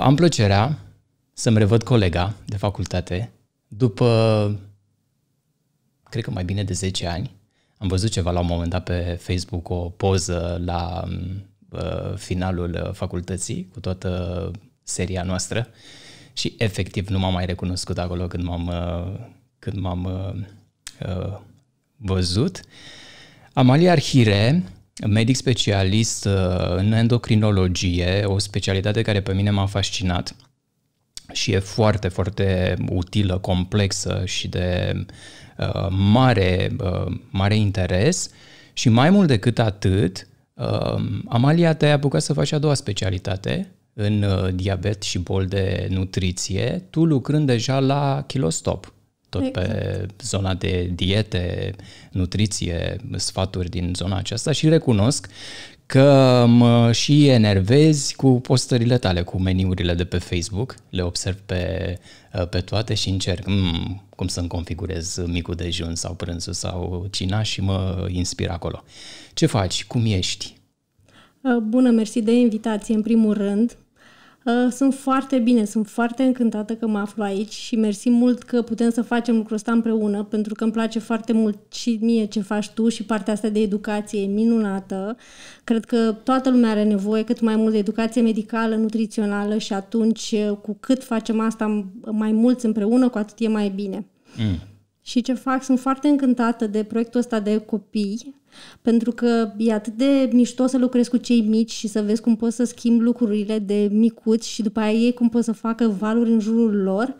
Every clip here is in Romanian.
Am plăcerea să-mi revăd colega de facultate după, cred că mai bine de 10 ani. Am văzut ceva la un moment dat pe Facebook, o poză la uh, finalul uh, facultății cu toată seria noastră și efectiv nu m-am mai recunoscut acolo când m-am, uh, când m-am uh, uh văzut. Amalia Arhire, medic specialist uh, în endocrinologie, o specialitate care pe mine m-a fascinat și e foarte, foarte utilă, complexă și de uh, mare, uh, mare interes. Și mai mult decât atât, uh, Amalia te-ai apucat să faci a doua specialitate în uh, diabet și bol de nutriție, tu lucrând deja la Kilostop tot exact. pe zona de diete, nutriție, sfaturi din zona aceasta și recunosc că mă și enervezi cu postările tale, cu meniurile de pe Facebook. Le observ pe, uh, pe toate și încerc mm, cum să-mi configurez micul dejun sau prânzul sau cina și mă inspir acolo. Ce faci? Cum ești? Uh, bună, mersi de invitație în primul rând. Uh, sunt foarte bine, sunt foarte încântată că mă aflu aici și mersi mult că putem să facem lucrul ăsta împreună, pentru că îmi place foarte mult și mie ce faci tu și partea asta de educație e minunată. Cred că toată lumea are nevoie cât mai mult de educație medicală, nutrițională și atunci uh, cu cât facem asta mai mulți împreună, cu atât e mai bine. Mm. Și ce fac? Sunt foarte încântată de proiectul ăsta de copii pentru că e atât de mișto să lucrezi cu cei mici și să vezi cum poți să schimbi lucrurile de micuți și după aia ei cum poți să facă valuri în jurul lor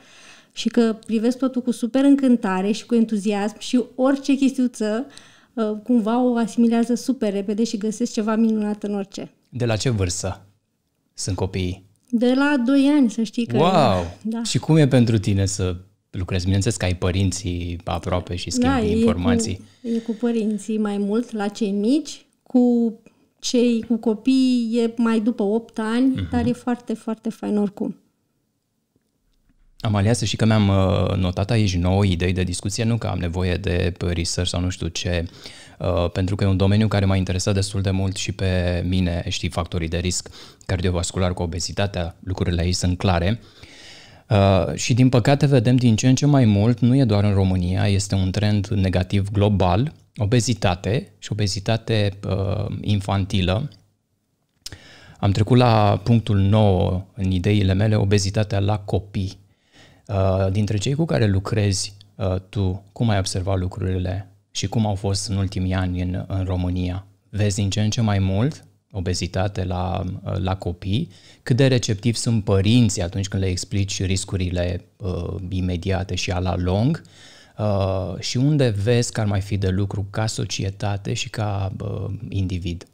și că privesc totul cu super încântare și cu entuziasm și orice chestiuță uh, cumva o asimilează super repede și găsesc ceva minunat în orice. De la ce vârstă sunt copiii? De la 2 ani, să știi că... Wow! Da. Și cum e pentru tine să lucrezi? Bineînțeles că ai părinții aproape și schimbi da, informații. E cu, e cu părinții mai mult, la cei mici, cu cei cu copii e mai după 8 ani, uh-huh. dar e foarte, foarte fain oricum. ales să și că mi-am uh, notat aici nouă idei de discuție, nu că am nevoie de research sau nu știu ce, uh, pentru că e un domeniu care m-a interesat destul de mult și pe mine, știi, factorii de risc cardiovascular cu obezitatea, lucrurile aici sunt clare. Uh, Uh, și din păcate vedem din ce în ce mai mult, nu e doar în România, este un trend negativ global, obezitate și obezitate uh, infantilă. Am trecut la punctul 9 în ideile mele, obezitatea la copii. Uh, dintre cei cu care lucrezi uh, tu, cum ai observat lucrurile și cum au fost în ultimii ani în, în România? Vezi din ce în ce mai mult obezitate la, la copii, cât de receptivi sunt părinții atunci când le explici riscurile uh, imediate și a la lung uh, și unde vezi că ar mai fi de lucru ca societate și ca uh, individ.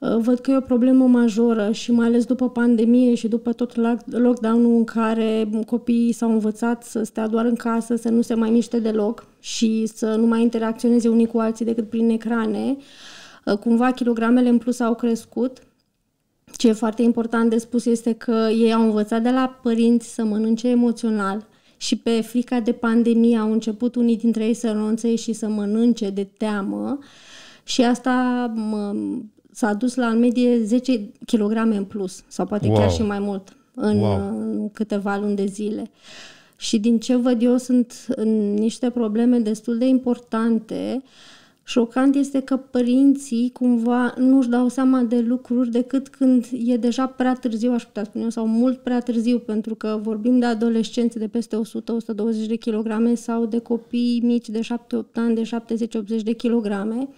Uh, văd că e o problemă majoră și mai ales după pandemie și după tot lockdown-ul în care copiii s-au învățat să stea doar în casă, să nu se mai miște deloc și să nu mai interacționeze unii cu alții decât prin ecrane. Uh, Ă, cumva kilogramele în plus au crescut. Ce e foarte important de spus este că ei au învățat de la părinți să mănânce emoțional și pe frica de pandemie au început unii dintre ei să ronțe și să mănânce de teamă și asta s-a dus la în medie 10 kg în plus sau poate wow. chiar și mai mult în wow. câteva luni de zile. Și din ce văd eu sunt în niște probleme destul de importante uh, Șocant este că părinții cumva nu-și dau seama de lucruri decât când e deja prea târziu, aș putea spune eu, sau mult prea târziu, pentru că vorbim de adolescenți de peste 100-120 de kilograme sau de copii mici de 7-8 ani de 70-80 de kilograme,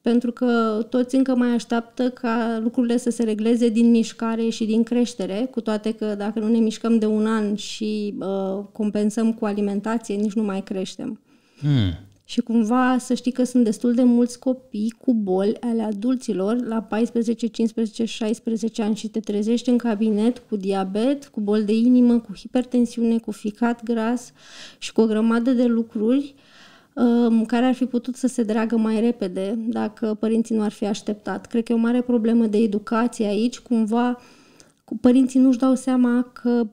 pentru că toți încă mai așteaptă ca lucrurile să se regleze din mișcare și din creștere, cu toate că dacă nu ne mișcăm de un an și uh, compensăm cu alimentație, nici nu mai creștem. Hmm. Și cumva să știi că sunt destul de mulți copii cu boli ale adulților la 14, 15, 16 ani și te trezești în cabinet cu diabet, cu bol de inimă, cu hipertensiune, cu ficat gras și cu o grămadă de lucruri um, care ar fi putut să se dragă mai repede dacă părinții nu ar fi așteptat. Cred că e o mare problemă de educație aici, cumva părinții nu-și dau seama că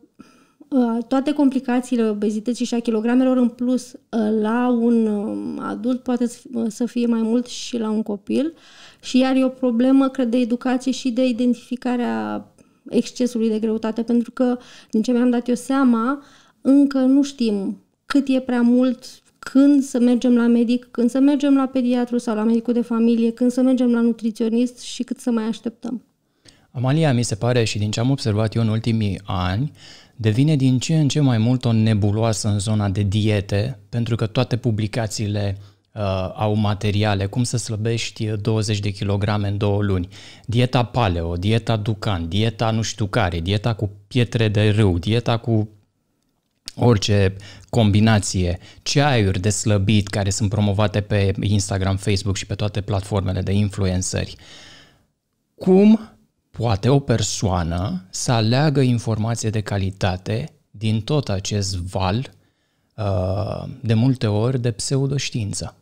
Uh, toate complicațiile obezității și a kilogramelor în plus uh, la un um, adult poate uh, să fie mai mult și la un copil și iar e o problemă, cred, de educație și de identificarea excesului de greutate, pentru că, din ce mi-am dat eu seama, încă nu știm cât e prea mult, când să mergem la medic, când să mergem la pediatru sau la medicul de familie, când să mergem la nutriționist și cât să mai așteptăm. Amalia, mi se pare și din ce am observat eu în ultimii ani, devine din ce în ce mai mult o nebuloasă în zona de diete, pentru că toate publicațiile uh, au materiale, cum să slăbești 20 uh, de kilograme în două luni, dieta paleo, dieta ducan, dieta nu știu care, dieta cu pietre de râu, dieta cu orice combinație, ceaiuri de slăbit care sunt promovate pe Instagram, Facebook și pe toate platformele de influenceri. Cum Poate o persoană să aleagă informație de calitate din tot acest val, uh, de multe ori de pseudoștiință.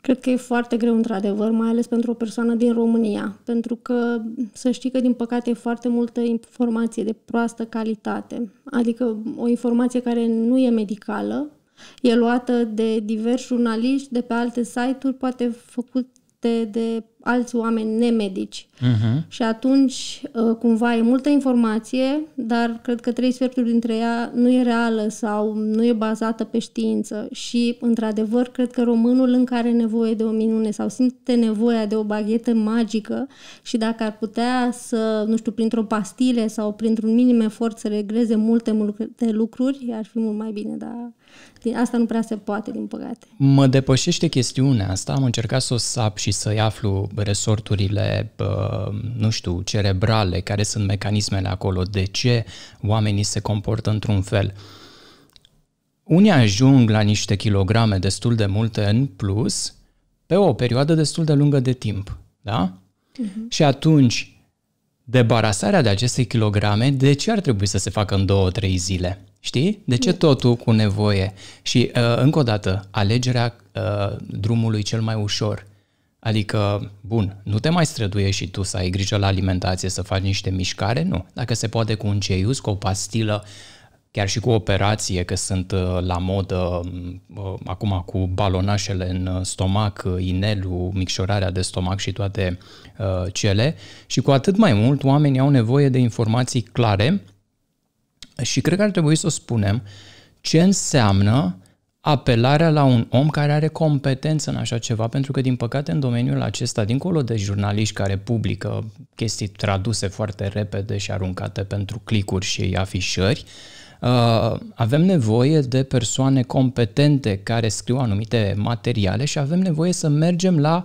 Cred că e foarte greu, într-adevăr, mai ales pentru o persoană din România, pentru că să știi că, din păcate, e foarte multă informație de proastă calitate, adică o informație care nu e medicală, e luată de diversi jurnaliști, de pe alte site-uri, poate făcute de alți oameni nemedici. Uh-huh. Și atunci, uh, cumva, e multă informație, dar cred că trei sferturi dintre ea nu e reală sau nu e bazată pe știință. Și, într-adevăr, cred că românul încă are nevoie de o minune sau simte nevoia de o baghetă magică și dacă ar putea să, nu știu, printr-o pastile sau printr-un minim efort să regreze multe, multe lucruri, ar fi mult mai bine, dar asta nu prea se poate, din păcate. Mă depășește chestiunea asta, am încercat să o sap și să-i aflu resorturile, nu știu, cerebrale, care sunt mecanismele acolo, de ce oamenii se comportă într-un fel. Unii ajung la niște kilograme destul de multe în plus pe o perioadă destul de lungă de timp, da? Uh-huh. Și atunci, debarasarea de aceste kilograme, de ce ar trebui să se facă în două, trei zile? Știi? De ce da. totul cu nevoie? Și, uh, încă o dată, alegerea uh, drumului cel mai ușor. Adică, bun, nu te mai străduiești și tu să ai grijă la alimentație, să faci niște mișcare, nu. Dacă se poate cu un ceius, cu o pastilă, chiar și cu operație, că sunt uh, la modă mm, uh, acum cu balonașele în uh, stomac, inelul, micșorarea de stomac și toate cele. Și cu atât mai mult, oamenii au nevoie de informații clare și cred că ar trebui să spunem ce înseamnă apelarea la un om care are competență în așa ceva, pentru că, din păcate, în domeniul acesta, dincolo de jurnaliști care publică chestii traduse foarte repede și aruncate pentru clicuri și afișări, uh, avem nevoie de persoane competente care scriu anumite materiale și avem nevoie să mergem la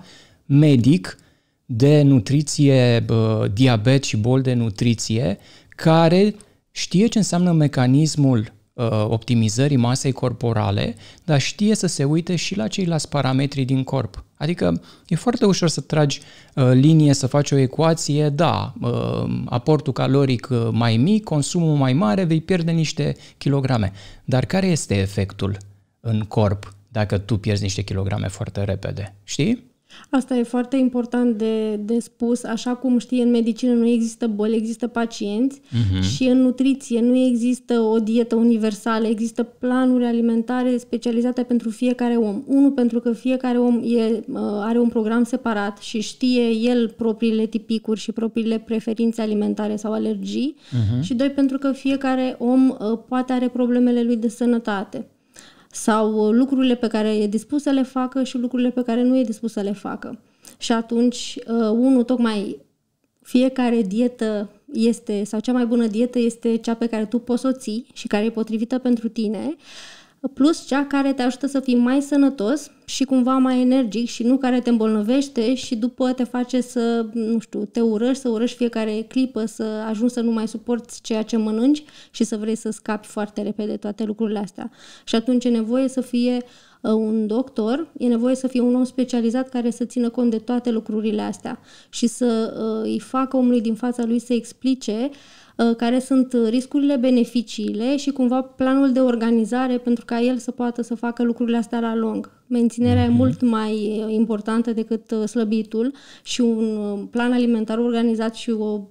medic de nutriție, uh, diabet și bol de nutriție, care știe ce înseamnă mecanismul Uh, optimizării masei corporale, dar știe să se uite și la ceilalți parametri din corp. Adică e foarte ușor să tragi uh, linie, să faci o ecuație, da, uh, aportul caloric mai mic, consumul mai mare, vei pierde niște kilograme. Dar care este efectul în corp dacă tu pierzi niște kilograme foarte repede? Știi? Asta e foarte important de, de spus. Așa cum știi, în medicină nu există boli, există pacienți uh-huh. și în nutriție nu există o dietă universală, există planuri alimentare specializate pentru fiecare om. Unul pentru că fiecare om e, are un program separat și știe el propriile tipicuri și propriile preferințe alimentare sau alergii uh-huh. și doi pentru că fiecare om ă, poate are problemele lui de sănătate sau uh, lucrurile pe care e dispus să le facă și lucrurile pe care nu e dispus să le facă. Și atunci, uh, unul, tocmai fiecare dietă este, sau cea mai bună dietă este cea pe care tu poți o ții și care e potrivită pentru tine, plus cea care te ajută să fii mai sănătos și cumva mai energic și nu care te îmbolnăvește și după te face să, nu știu, te urăști, să urăști fiecare clipă, să ajungi să nu mai suporți ceea ce mănânci și să vrei să scapi foarte repede toate lucrurile astea. Și atunci e nevoie să fie uh, un doctor, e nevoie să fie un om specializat care să țină cont de toate lucrurile astea și să uh, îi facă omului din fața lui să explice uh, Uh, care sunt uh, riscurile, beneficiile și cumva planul de organizare pentru ca el să poată să facă lucrurile astea la lung. Menținerea mm-hmm. e mhm. mult mai uh, importantă decât slăbitul și un plan alimentar organizat și o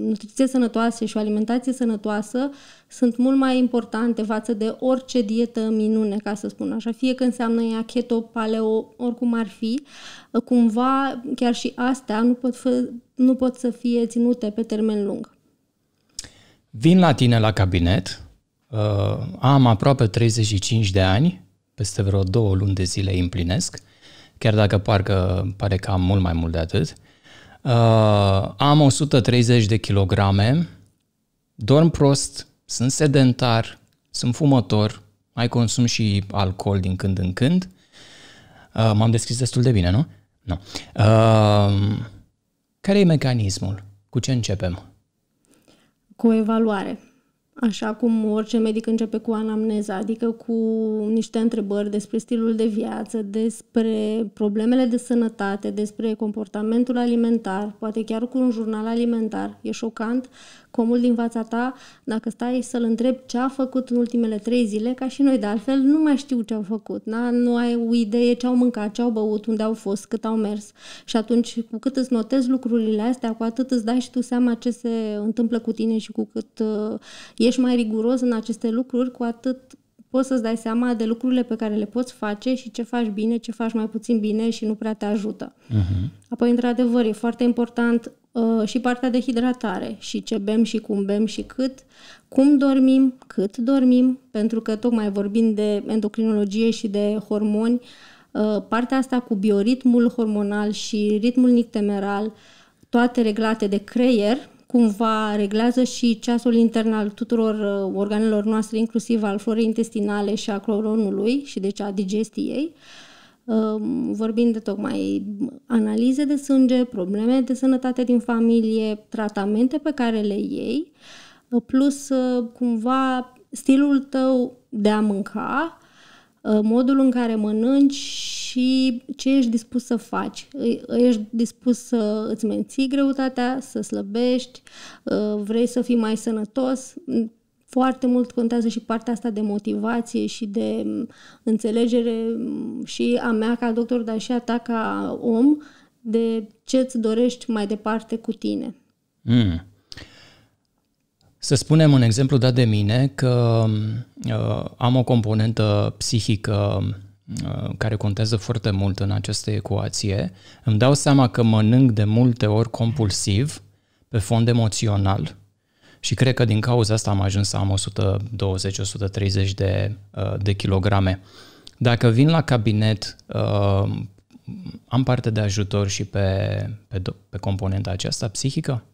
nutriție sănătoasă și o alimentație sănătoasă sunt mult mai importante față de orice dietă minune, ca să spun așa. Fie că înseamnă ea keto, paleo, oricum ar fi, cumva chiar și astea nu pot, fă, nu pot să fie ținute pe termen lung. Vin la tine la cabinet, uh, am aproape 35 de ani, peste vreo două luni de zile împlinesc, chiar dacă parcă, pare că am mult mai mult de atât. Uh, am 130 de kilograme, dorm prost, sunt sedentar, sunt fumător, mai consum și alcool din când în când. Uh, m-am deschis destul de bine, nu? Nu. Uh, care e mecanismul? Cu ce începem? cu o evaluare, așa cum orice medic începe cu anamneza, adică cu niște întrebări despre stilul de viață, despre problemele de sănătate, despre comportamentul alimentar, poate chiar cu un jurnal alimentar. E șocant cu omul din fața ta, dacă stai să-l întrebi ce a făcut în ultimele trei zile, ca și noi de altfel, nu mai știu ce au făcut, na? nu ai o idee ce au mâncat, ce au băut, unde au fost, cât au mers. Și atunci, cu cât îți notezi lucrurile astea, cu atât îți dai și tu seama ce se întâmplă cu tine și cu cât uh, ești mai riguros în aceste lucruri, cu atât poți să-ți dai seama de lucrurile pe care le poți face și ce faci bine, ce faci mai puțin bine și nu prea te ajută. Uh-huh. Apoi, într-adevăr, e foarte important Uh, și partea de hidratare și ce bem și cum bem și cât, cum dormim, cât dormim, pentru că tocmai vorbim de endocrinologie și de hormoni, uh, partea asta cu bioritmul hormonal și ritmul nictemeral, toate reglate de creier, cumva reglează și ceasul intern al tuturor uh, organelor noastre, inclusiv al florei intestinale și a cloronului și deci a digestiei. Uh, Ehm, vorbind de tocmai analize de sânge, probleme de sănătate din familie, tratamente pe care le iei, eh, plus eh, cumva stilul tău de a mânca, eh, modul în care mănânci și ce ești dispus să faci. Ești dispus să îți menții greutatea, să slăbești, vrei să fii mai sănătos foarte mult contează și partea asta de motivație și de mm, înțelegere mm, și a mea ca doctor, dar și a ta ca om, de ce îți dorești mai departe cu tine. Mm. Să spunem un exemplu dat de mine că mm, uh, am o componentă psihică uh, care contează foarte mult în această ecuație. Îmi dau seama că mănânc de multe ori compulsiv pe fond emoțional și cred că din cauza asta am ajuns să am 120-130 de, uh, de kilograme. Dacă vin la cabinet, uh, am parte de ajutor și pe, pe, pe componenta aceasta psihică?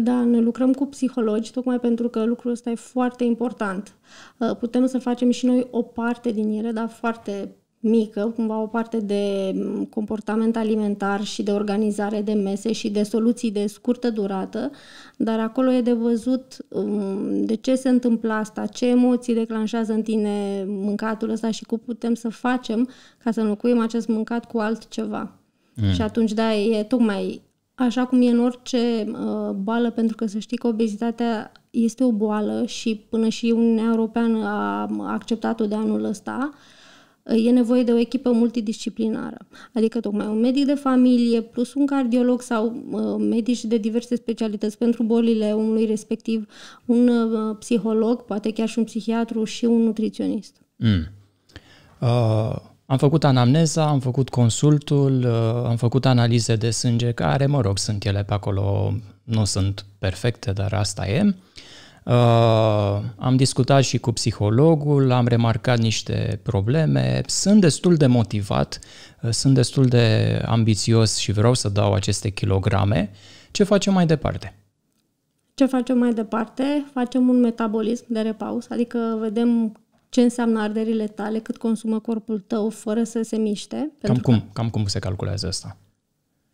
Da, ne lucrăm cu psihologi tocmai pentru că lucrul ăsta e foarte important. Uh, putem să facem și noi o parte din ele, dar foarte mică, cumva o parte de mm, comportament alimentar și de organizare de mese și de soluții de scurtă durată, dar acolo e de văzut mm, de ce se întâmplă asta, ce emoții declanșează în tine mâncatul ăsta și cum putem să facem ca să înlocuim acest mâncat cu altceva. Mm. Și atunci, da, e tocmai așa cum e în orice uh, boală, pentru că să știi că obezitatea este o boală și până și Uniunea Europeană a acceptat-o de anul ăsta, uh, e nevoie de o echipă multidisciplinară, adică tocmai un medic de familie plus un cardiolog sau uh, medici de diverse specialități pentru bolile omului respectiv, un uh, psiholog, poate chiar și un psihiatru și un nutriționist. Mm. Uh, am făcut anamneza, am făcut consultul, uh, am făcut analize de sânge care, mă rog, sunt ele pe acolo, nu sunt perfecte, dar asta e. Uh, Uh, am discutat și cu psihologul, am remarcat niște probleme, sunt destul de motivat, uh, sunt destul de ambițios și vreau să dau aceste kilograme. Ce facem mai departe? Ce facem mai departe? Facem un metabolism de repaus, adică vedem ce înseamnă arderile tale, cât consumă corpul tău fără să se miște. Cam cum, că... cam cum se calculează asta?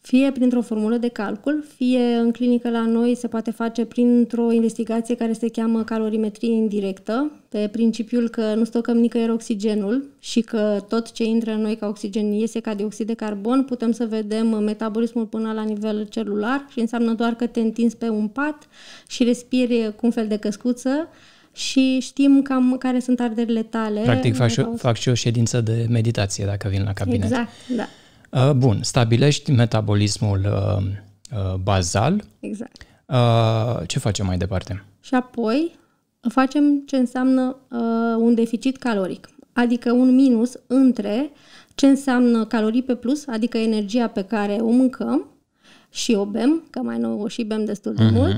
fie printr-o formulă de calcul, fie în clinică la noi se poate face printr-o investigație care se cheamă calorimetrie indirectă, pe principiul că nu stocăm nicăieri oxigenul și că tot ce intră în noi ca oxigen iese ca dioxid de carbon, putem să vedem metabolismul până la nivel celular și înseamnă doar că te întinzi pe un pat și respiri cu un fel de căscuță, și știm cam care sunt arderile tale. Practic fac și, o, fac și o ședință de meditație dacă vin la cabinet. Exact, da. Uh, bun, stabilești metabolismul uh, uh, bazal. Exact. Ce facem mai departe? Și apoi facem ce înseamnă un deficit caloric, adică un minus între ce înseamnă calorii pe plus, adică energia pe care o mâncăm și o bem, că mai noi o și bem destul de uh-huh. mult,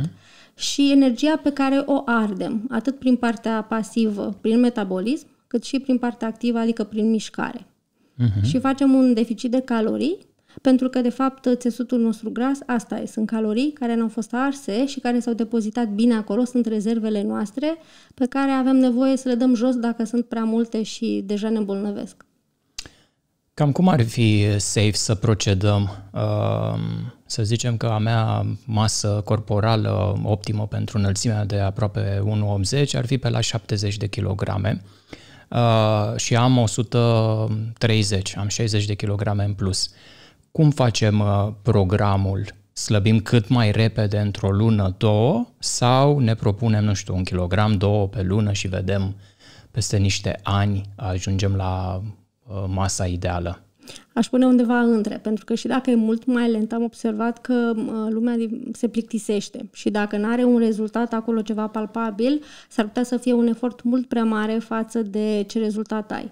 și energia pe care o ardem, atât prin partea pasivă, prin metabolism, cât și prin partea activă, adică prin mișcare uh-huh. și facem un deficit de calorii, pentru că, de fapt, țesutul nostru gras, asta e, sunt calorii care n-au fost arse și care s-au depozitat bine acolo, sunt rezervele noastre pe care avem nevoie să le dăm jos dacă sunt prea multe și deja ne îmbolnăvesc. Cam cum ar fi safe să procedăm? Să zicem că a mea masă corporală optimă pentru înălțimea de aproape 1,80 ar fi pe la 70 de kilograme uh, și am 130, am 60 de kilograme în plus. Cum facem uh, programul? Slăbim cât mai repede într-o lună, două, sau ne propunem, nu știu, un kilogram, două pe lună și vedem peste niște ani ajungem la uh, masa ideală? Aș pune undeva între, pentru că și dacă e mult mai lent, am observat că lumea se plictisește și dacă nu are un rezultat acolo ceva palpabil, s-ar putea să fie un efort mult prea mare față de ce rezultat ai.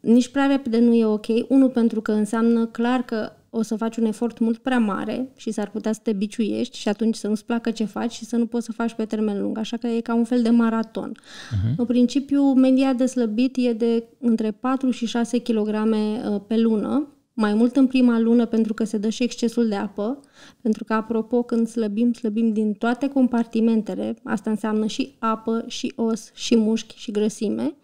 Nici prea repede nu e ok, unul pentru că înseamnă clar că o să faci un efort mult prea mare și s-ar putea să te biciuiești și atunci să nu-ți placă ce faci și să nu poți să faci pe termen lung. Așa că e ca un fel de maraton. Uh-huh. În principiu, media de slăbit e de între 4 și 6 kg uh, pe lună, mai mult în prima lună pentru că se dă și excesul de apă, pentru că, apropo, când slăbim, slăbim din toate compartimentele, asta înseamnă și apă, și os, și mușchi, și grăsime,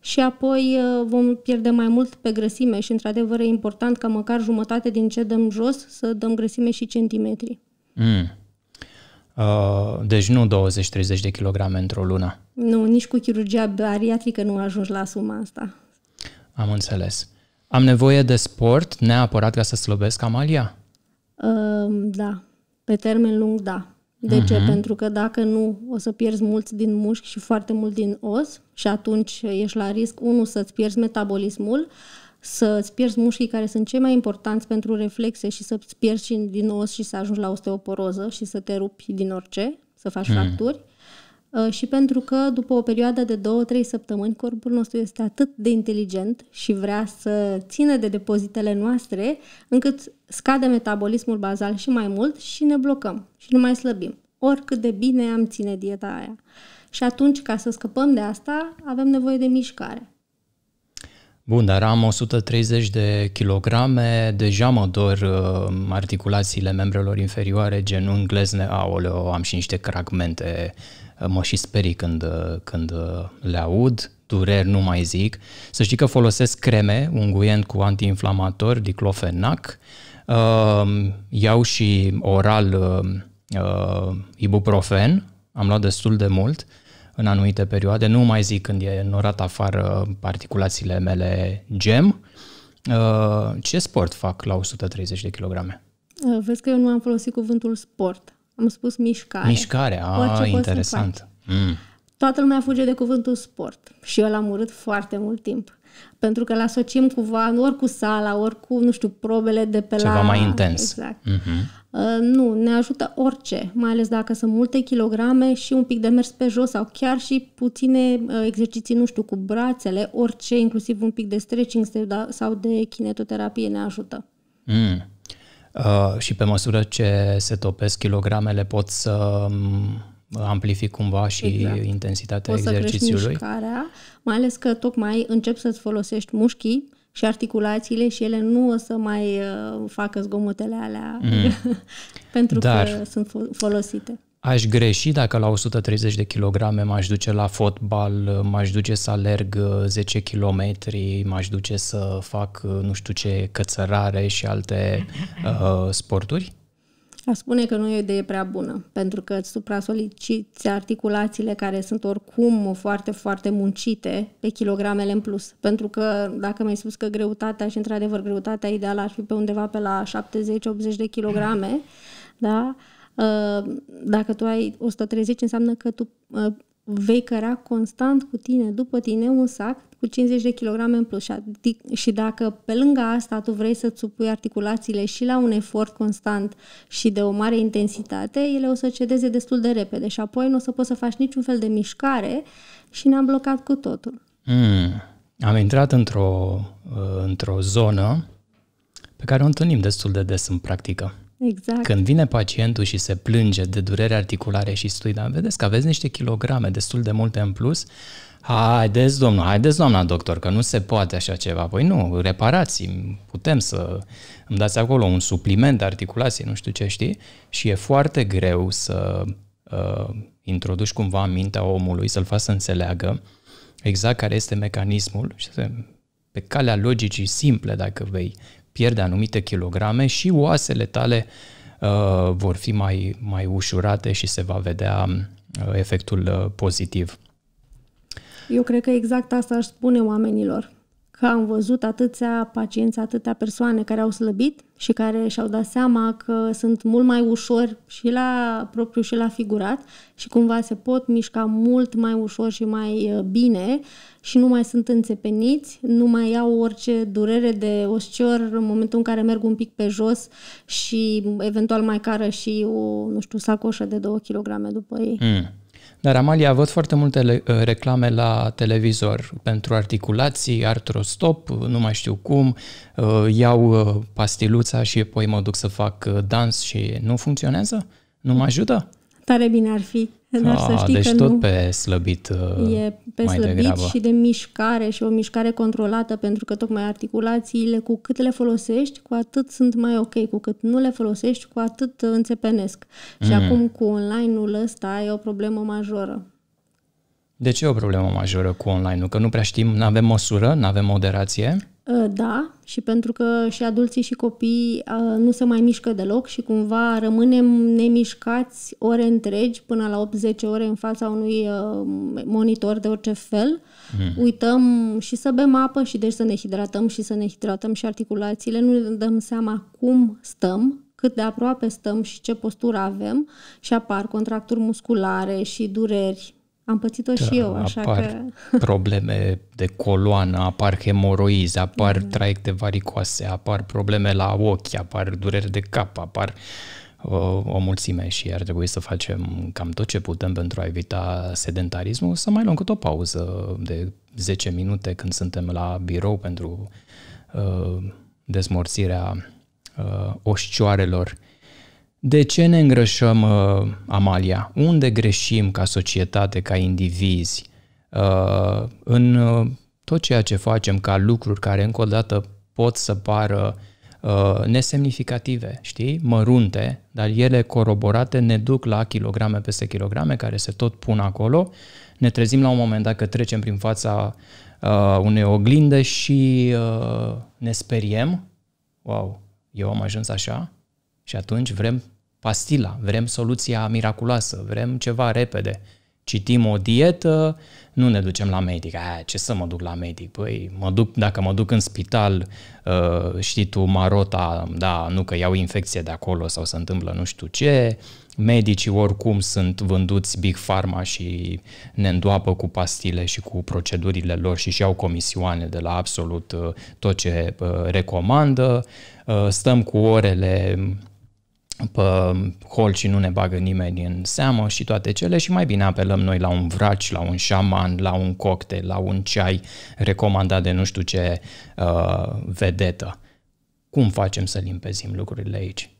și apoi uh, vom pierde mai mult pe grăsime și, într-adevăr, e important ca măcar jumătate din ce dăm jos să dăm grăsime și centimetri. Mm. Uh, deci nu 20-30 de kilograme într-o lună. Nu, nici cu chirurgia bariatrică nu ajungi la suma asta. Am înțeles. Am nevoie de sport neapărat ca să slăbesc amalia? Uh, da. Pe termen lung, da. De uh-huh. ce? Mhm. Pentru că dacă nu, o să pierzi mulți din mușchi și foarte mult din os și atunci ești la risc, unul, să-ți pierzi metabolismul, să-ți pierzi mușchii care sunt cei mai importanți pentru reflexe și să-ți pierzi din os și să ajungi la osteoporoză și să te rupi din orice, să faci uh-huh. fracturi. Uh, și pentru că după o perioadă de 2-3 săptămâni corpul nostru este atât de inteligent și vrea să țină de depozitele noastre încât scade metabolismul bazal și mai mult și ne blocăm și nu mai slăbim, oricât de bine am ține dieta aia. Și atunci, ca să scăpăm de asta, avem nevoie de mișcare. Bun, dar am 130 de kilograme, deja mă dor uh, articulațiile membrelor inferioare, genunchi, glezne, aoleo, am și niște fragmente uh, mă și sperii când, când uh, le aud, dureri nu mai zic. Să știi că folosesc creme, unguient cu antiinflamator, diclofenac, um, iau și oral uh, uh, ibuprofen, am luat destul de mult în anumite perioade, nu mai zic când e norat afară particulațiile mele gem. Ce sport fac la 130 de kilograme? Vezi că eu nu am folosit cuvântul sport. Am spus mișcare. Mișcare, a, Orice interesant. Mm. Toată lumea fuge de cuvântul sport și eu l-am urât foarte mult timp. Pentru că îl asociem cuva, ori cu sala, ori cu, nu știu, probele de pe Ceva la... Ceva mai intens. Exact. Mm-hmm. Uh, nu, ne ajută orice, mai ales dacă sunt multe kilograme și un pic de mers pe jos sau chiar și puține uh, exerciții, nu știu, cu brațele, orice, inclusiv un pic de stretching sau da- de kinetoterapie ne ajută. Mm. Uh, și pe măsură ce se topesc kilogramele pot să um, amplific cumva și exact. intensitatea Poți exercițiului. Să mișcarea, mai ales că tocmai încep să-ți folosești mușchii și articulațiile și ele nu o să mai uh, facă zgomotele alea mm. pentru Dar, că sunt folosite aș greși dacă la 130 de kilograme m-aș duce la fotbal, m-aș duce să alerg 10 uh, kilometri, m-aș duce să fac uh, nu știu ce cățărare și alte uh, sporturi? A spune că nu e o idee prea bună, pentru că îți supra-soliciți articulațiile care sunt oricum foarte, foarte muncite pe kilogramele în plus. Pentru că dacă mi-ai spus că greutatea și într-adevăr greutatea ideală ar fi pe undeva pe la 70-80 de kilograme, da? Uh, dacă tu ai 130, înseamnă că tu uh, vei căra constant cu tine, după tine, un sac cu 50 de kg în plus. Și dacă pe lângă asta tu vrei să-ți supui articulațiile și la un efort constant și de o mare intensitate, ele o să cedeze destul de repede și apoi nu o să poți să faci niciun fel de mișcare și ne-am blocat cu totul. Mm. Am intrat într-o, uh, într-o zonă pe care o întâlnim destul de des în practică. Exact. Când vine pacientul și se plânge de durere articulare și stui, dar vedeți că aveți niște kilograme destul de multe în plus, haideți domnul, haideți doamna doctor, că nu se poate așa ceva. Păi nu, reparați putem să îmi dați acolo un supliment de articulație, nu știu ce știi, și e foarte greu să uh, introduci cumva în mintea omului, să-l faci să înțeleagă exact care este mecanismul și pe calea logicii simple, dacă vei, pierde anumite kilograme și oasele tale uh, vor fi mai, mai ușurate și se va vedea uh, efectul uh, pozitiv. Eu cred că exact asta aș spune oamenilor că am văzut atâția pacienți, atâtea persoane care au slăbit și care și-au dat seama că sunt mult mai ușor și la propriu și la figurat și cumva se pot mișca mult mai ușor și mai uh, bine și nu mai sunt înțepeniți, nu mai au orice durere de oscior în momentul în care merg un pic pe jos și eventual mai cară și o, nu știu, sacoșă de 2 kg după ei. Mm. Dar Amalia a avut foarte multe uh, reclame la televizor pentru articulații, artrostop, nu mai știu cum, uh, iau uh, pastiluța și apoi mă duc să fac dans și nu funcționează? Nu mă ajută? Tare bine ar fi. Dar A, să ah, știi deci că tot nu pe slăbit E uh, pe mai slăbit degrabă. și de mișcare și o mișcare controlată, pentru că tocmai articulațiile, cu cât le folosești, cu atât sunt mai ok, cu cât nu le folosești, cu atât uh, înțepenesc. Mm. Și acum cu online-ul ăsta e o problemă majoră. De ce e o problemă majoră cu online-ul? Că nu prea știm, nu avem măsură, nu avem moderație? Uh, da, și pentru că și adulții și copiii uh, nu se mai mișcă deloc și cumva rămânem nemișcați ore întregi, până la 80 ore în fața unui uh, monitor de orice fel. Mm. Uităm și să bem apă și deci să ne hidratăm și să ne hidratăm și articulațiile. Nu ne dăm seama cum stăm, cât de aproape stăm și ce postură avem și apar contracturi musculare și dureri am pățit-o da, și eu, așa apar că... probleme de coloană, apar hemoroizi, apar mm. traiecte varicoase, apar probleme la ochi, apar dureri de cap, apar o, uh, o mulțime și ar trebui să facem cam tot ce putem pentru a evita sedentarismul, să mai luăm cât o pauză de 10 minute când suntem la birou pentru uh, desmorțirea uh, oșcioarelor de ce ne îngrășăm, uh, Amalia? Unde greșim ca societate, ca indivizi, uh, în uh, tot ceea ce facem ca lucruri care, încă o dată, pot să pară uh, nesemnificative, știi, mărunte, dar ele coroborate ne duc la kilograme peste kilograme care se tot pun acolo. Ne trezim la un moment dat că trecem prin fața uh, unei oglinde și uh, ne speriem. Wow, eu am ajuns așa? Și atunci vrem pastila, vrem soluția miraculoasă, vrem ceva repede. Citim o dietă, nu ne ducem la medic. A, ce să mă duc la medic? Păi, mă duc, dacă mă duc în spital, uh, știi tu, marota, da, nu că iau infecție de acolo sau se întâmplă nu știu ce, medicii oricum sunt vânduți Big Pharma și ne îndoapă cu pastile și cu procedurile lor și și au comisioane de la absolut uh, tot ce uh, recomandă. Stăm cu orele pe hol și nu ne bagă nimeni în seamă și toate cele și mai bine apelăm noi la un vraci, la un șaman, la un cocktail, la un ceai recomandat de nu știu ce uh, vedetă. Cum facem să limpezim lucrurile aici?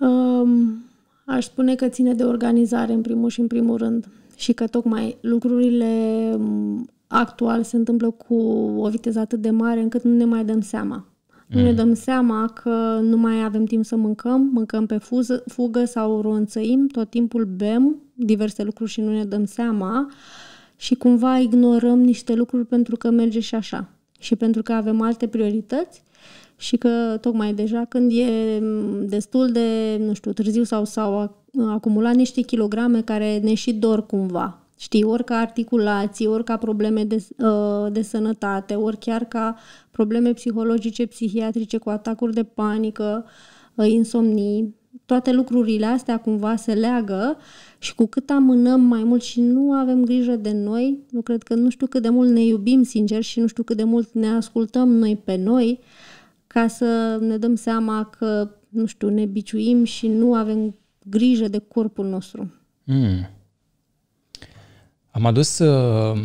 Um, aș spune că ține de organizare în primul și în primul rând și că tocmai lucrurile um, actual se întâmplă cu o viteză atât de mare încât nu ne mai dăm seama Mm. Nu ne dăm seama că nu mai avem timp să mâncăm, mâncăm pe fuză, fugă sau ronțăim, tot timpul bem diverse lucruri și nu ne dăm seama și cumva ignorăm niște lucruri pentru că merge și așa și pentru că avem alte priorități și că tocmai deja când e destul de, nu știu, târziu sau s-au acumulat niște kilograme care ne și dor cumva, știi, ori ca articulații, ori ca probleme de, uh, de sănătate, ori chiar ca probleme psihologice, psihiatrice, cu atacuri de panică, uh, insomnii, toate lucrurile astea cumva se leagă și cu cât amânăm mai mult și nu avem grijă de noi, nu cred că nu știu cât de mult ne iubim sincer și nu știu cât de mult ne ascultăm noi pe noi ca să ne dăm seama că, nu știu, ne biciuim și nu avem grijă de corpul nostru. Mm. Am adus uh,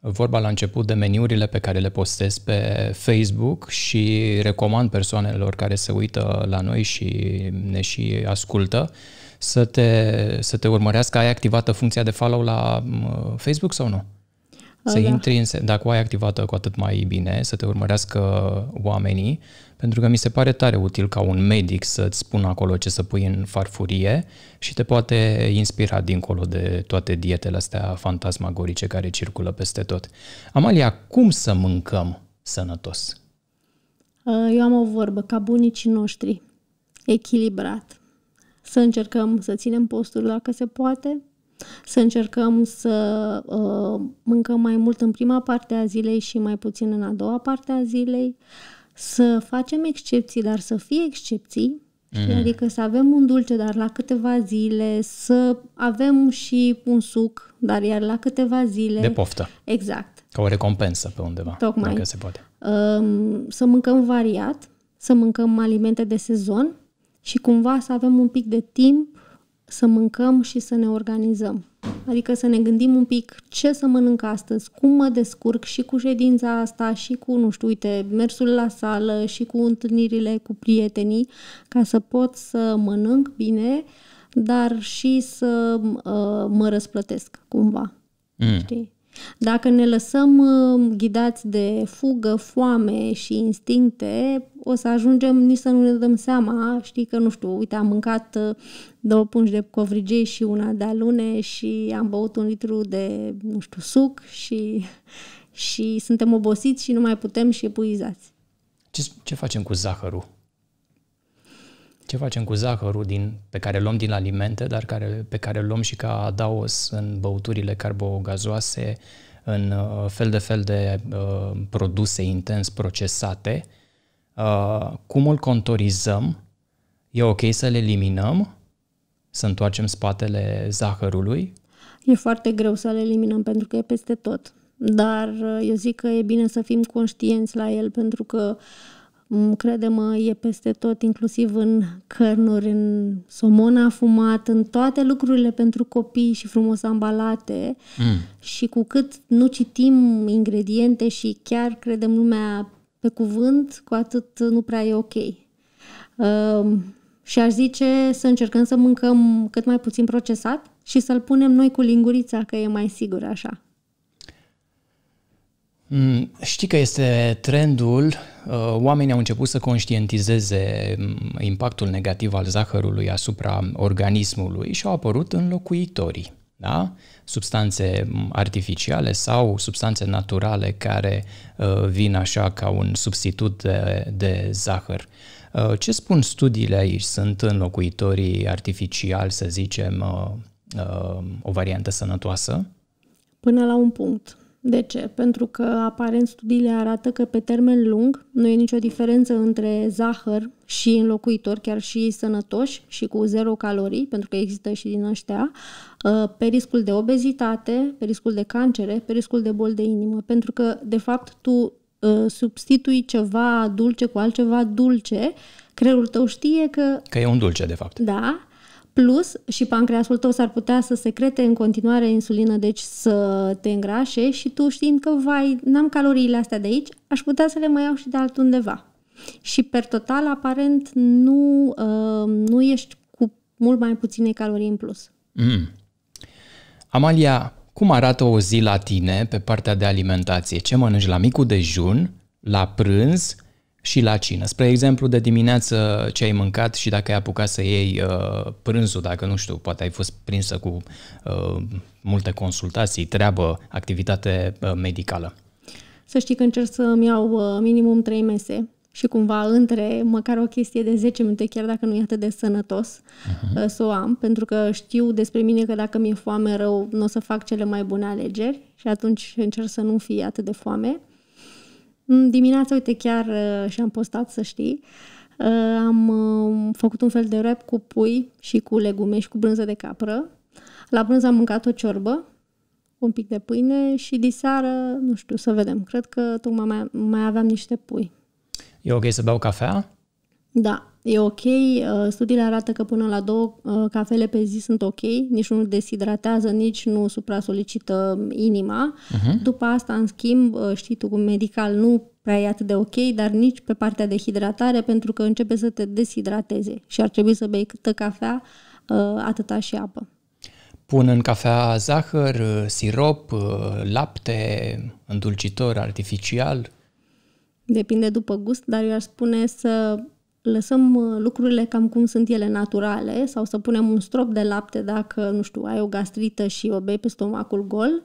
vorba la început de meniurile pe care le postez pe Facebook și recomand persoanelor care se uită la noi și ne și ascultă să te, să te urmărească. Ai activată funcția de follow la uh, Facebook sau nu? Să da. intri în, dacă o ai activată cu atât mai bine, să te urmărească oamenii pentru că mi se pare tare util ca un medic să-ți spună acolo ce să pui în farfurie și te poate inspira dincolo de toate dietele astea fantasmagorice care circulă peste tot. Amalia, cum să mâncăm sănătos? Uh, eu am o vorbă, ca bunicii noștri, echilibrat. Să încercăm să ținem postul dacă se poate, să încercăm să uh, mâncăm mai mult în prima parte a zilei și mai puțin în a doua parte a zilei, uh, să facem excepții, dar să fie excepții, Mm. adică să avem un dulce, dar la câteva zile, să avem și un suc, dar iar la câteva zile. De poftă. Exact. Ca o recompensă pe undeva, Tocmai. dacă se poate. Să mâncăm variat, să mâncăm alimente de sezon și cumva să avem un pic de timp să mâncăm și să ne organizăm. Adică să ne gândim un pic ce să mănânc astăzi, cum mă descurc și cu ședința asta și cu, nu știu, uite, mersul la sală și cu întâlnirile cu prietenii ca să pot să mănânc bine, dar și să uh, mă răsplătesc cumva. Mm. Știi? Dacă ne lăsăm uh, ghidați de fugă, foame și instincte, o să ajungem nici să nu ne dăm seama, știi că, nu știu, uite, am mâncat uh, două pungi de covrigei și una de alune și am băut un litru de, nu știu, suc și, și suntem obosiți și nu mai putem și epuizați. Ce, ce facem cu zahărul? Ce facem cu zahărul din, pe care luăm din alimente, dar care, pe care luăm și ca adaos în băuturile carbogazoase, în uh, fel de fel de uh, produse intens procesate? Uh, cum îl contorizăm? E ok să-l eliminăm? Să întoarcem spatele zahărului? E foarte greu să-l eliminăm pentru că e peste tot dar uh, eu zic că e bine să fim conștienți la el pentru că Mm, crede-mă, e peste tot, inclusiv în cărnuri, în somon afumat, în toate lucrurile pentru copii și frumos ambalate. Mm. Și cu cât nu citim ingrediente și chiar credem lumea pe cuvânt, cu atât nu prea e ok. Uh, și aș zice să încercăm să mâncăm cât mai puțin procesat și să-l punem noi cu lingurița, că e mai sigur așa. Mm, știi că este trendul, uh, oamenii au început să conștientizeze mm, impactul negativ al zahărului asupra organismului și au apărut înlocuitorii, da? substanțe mm, artificiale sau substanțe naturale care uh, vin așa ca un substitut de, de zahăr. Uh, ce spun studiile aici? Sunt înlocuitorii artificiali, să zicem, o variantă sănătoasă? Până la un punct de ce? Pentru că aparent studiile arată că pe termen lung nu e nicio diferență între zahăr și înlocuitor, chiar și sănătoși și cu zero calorii, pentru că există și din ăștia, ă, pe riscul de obezitate, pe riscul de cancere, pe riscul de boli de inimă. Pentru că, de fapt, tu ă, substitui ceva dulce cu altceva dulce, creierul tău știe că... Că e un dulce, de fapt. Da, Plus, și pancreasul tău s-ar putea să secrete în continuare insulină, deci să te îngrașe și tu știind că, vai, n-am caloriile astea de aici, aș putea să le mai iau și de altundeva. Și, per total, aparent, nu, uh, nu ești cu mult mai puține calorii în plus. Mm. Amalia, cum arată o zi la tine pe partea de alimentație? Ce mănânci la micul dejun, la prânz și la cină. Spre exemplu, de dimineață ce ai mâncat și dacă ai apucat să iei uh, prânzul, dacă nu știu, poate ai fost prinsă cu uh, multe consultații, treabă, activitate uh, medicală. Să știi că încerc să-mi iau uh, minimum 3 mese și cumva între măcar o chestie de 10 minute, chiar dacă nu e atât de sănătos, uh-huh. să o am, pentru că știu despre mine că dacă mi-e foame rău, nu o să fac cele mai bune alegeri și atunci încerc să nu fie atât de foame. Dimineața, uite, chiar uh, și-am postat, să știi, uh, am uh, făcut un fel de rap cu pui și cu legume și cu brânză de capră. La brânză am mâncat o ciorbă, un pic de pâine și diseară, nu știu, să vedem. Cred că tocmai mai, mai aveam niște pui. E ok să beau cafea? Da, e ok. Uh, studiile arată că până la două uh, cafele pe zi sunt ok, nici nu deshidratează, nici nu supra-solicită inima. Uh-huh. După asta, în schimb, uh, știi tu, medical nu prea e atât de ok, dar nici pe partea de hidratare, pentru că începe să te deshidrateze și ar trebui să bei câtă cafea, atâta și apă. Pun în cafea zahăr, sirop, lapte, îndulcitor artificial? Depinde după gust, dar eu aș spune să lăsăm uh, lucrurile cam cum sunt ele naturale sau să punem un strop de lapte dacă, nu știu, ai o gastrită și o bei pe stomacul gol,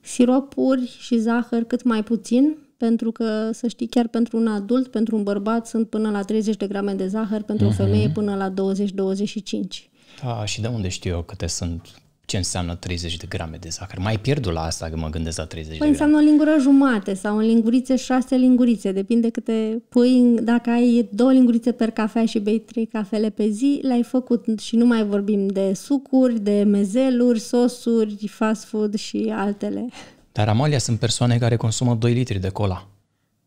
siropuri și zahăr cât mai puțin, pentru că, să știi, chiar pentru un adult, pentru un bărbat, sunt până la 30 de grame de zahăr, pentru uh-huh. o mhm. femeie până la 20-25. Da, și de unde știu eu câte sunt ce înseamnă 30 de grame de zahăr. Mai pierd la asta că mă gândesc la 30 de păi, grame. Înseamnă o lingură jumate sau o lingurițe, șase lingurițe. Depinde câte pui. Dacă ai două lingurițe per cafea și bei trei cafele pe zi, le-ai făcut și nu mai vorbim de sucuri, de mezeluri, sosuri, fast food și altele. Dar, Amalia, sunt persoane care consumă 2 litri de cola.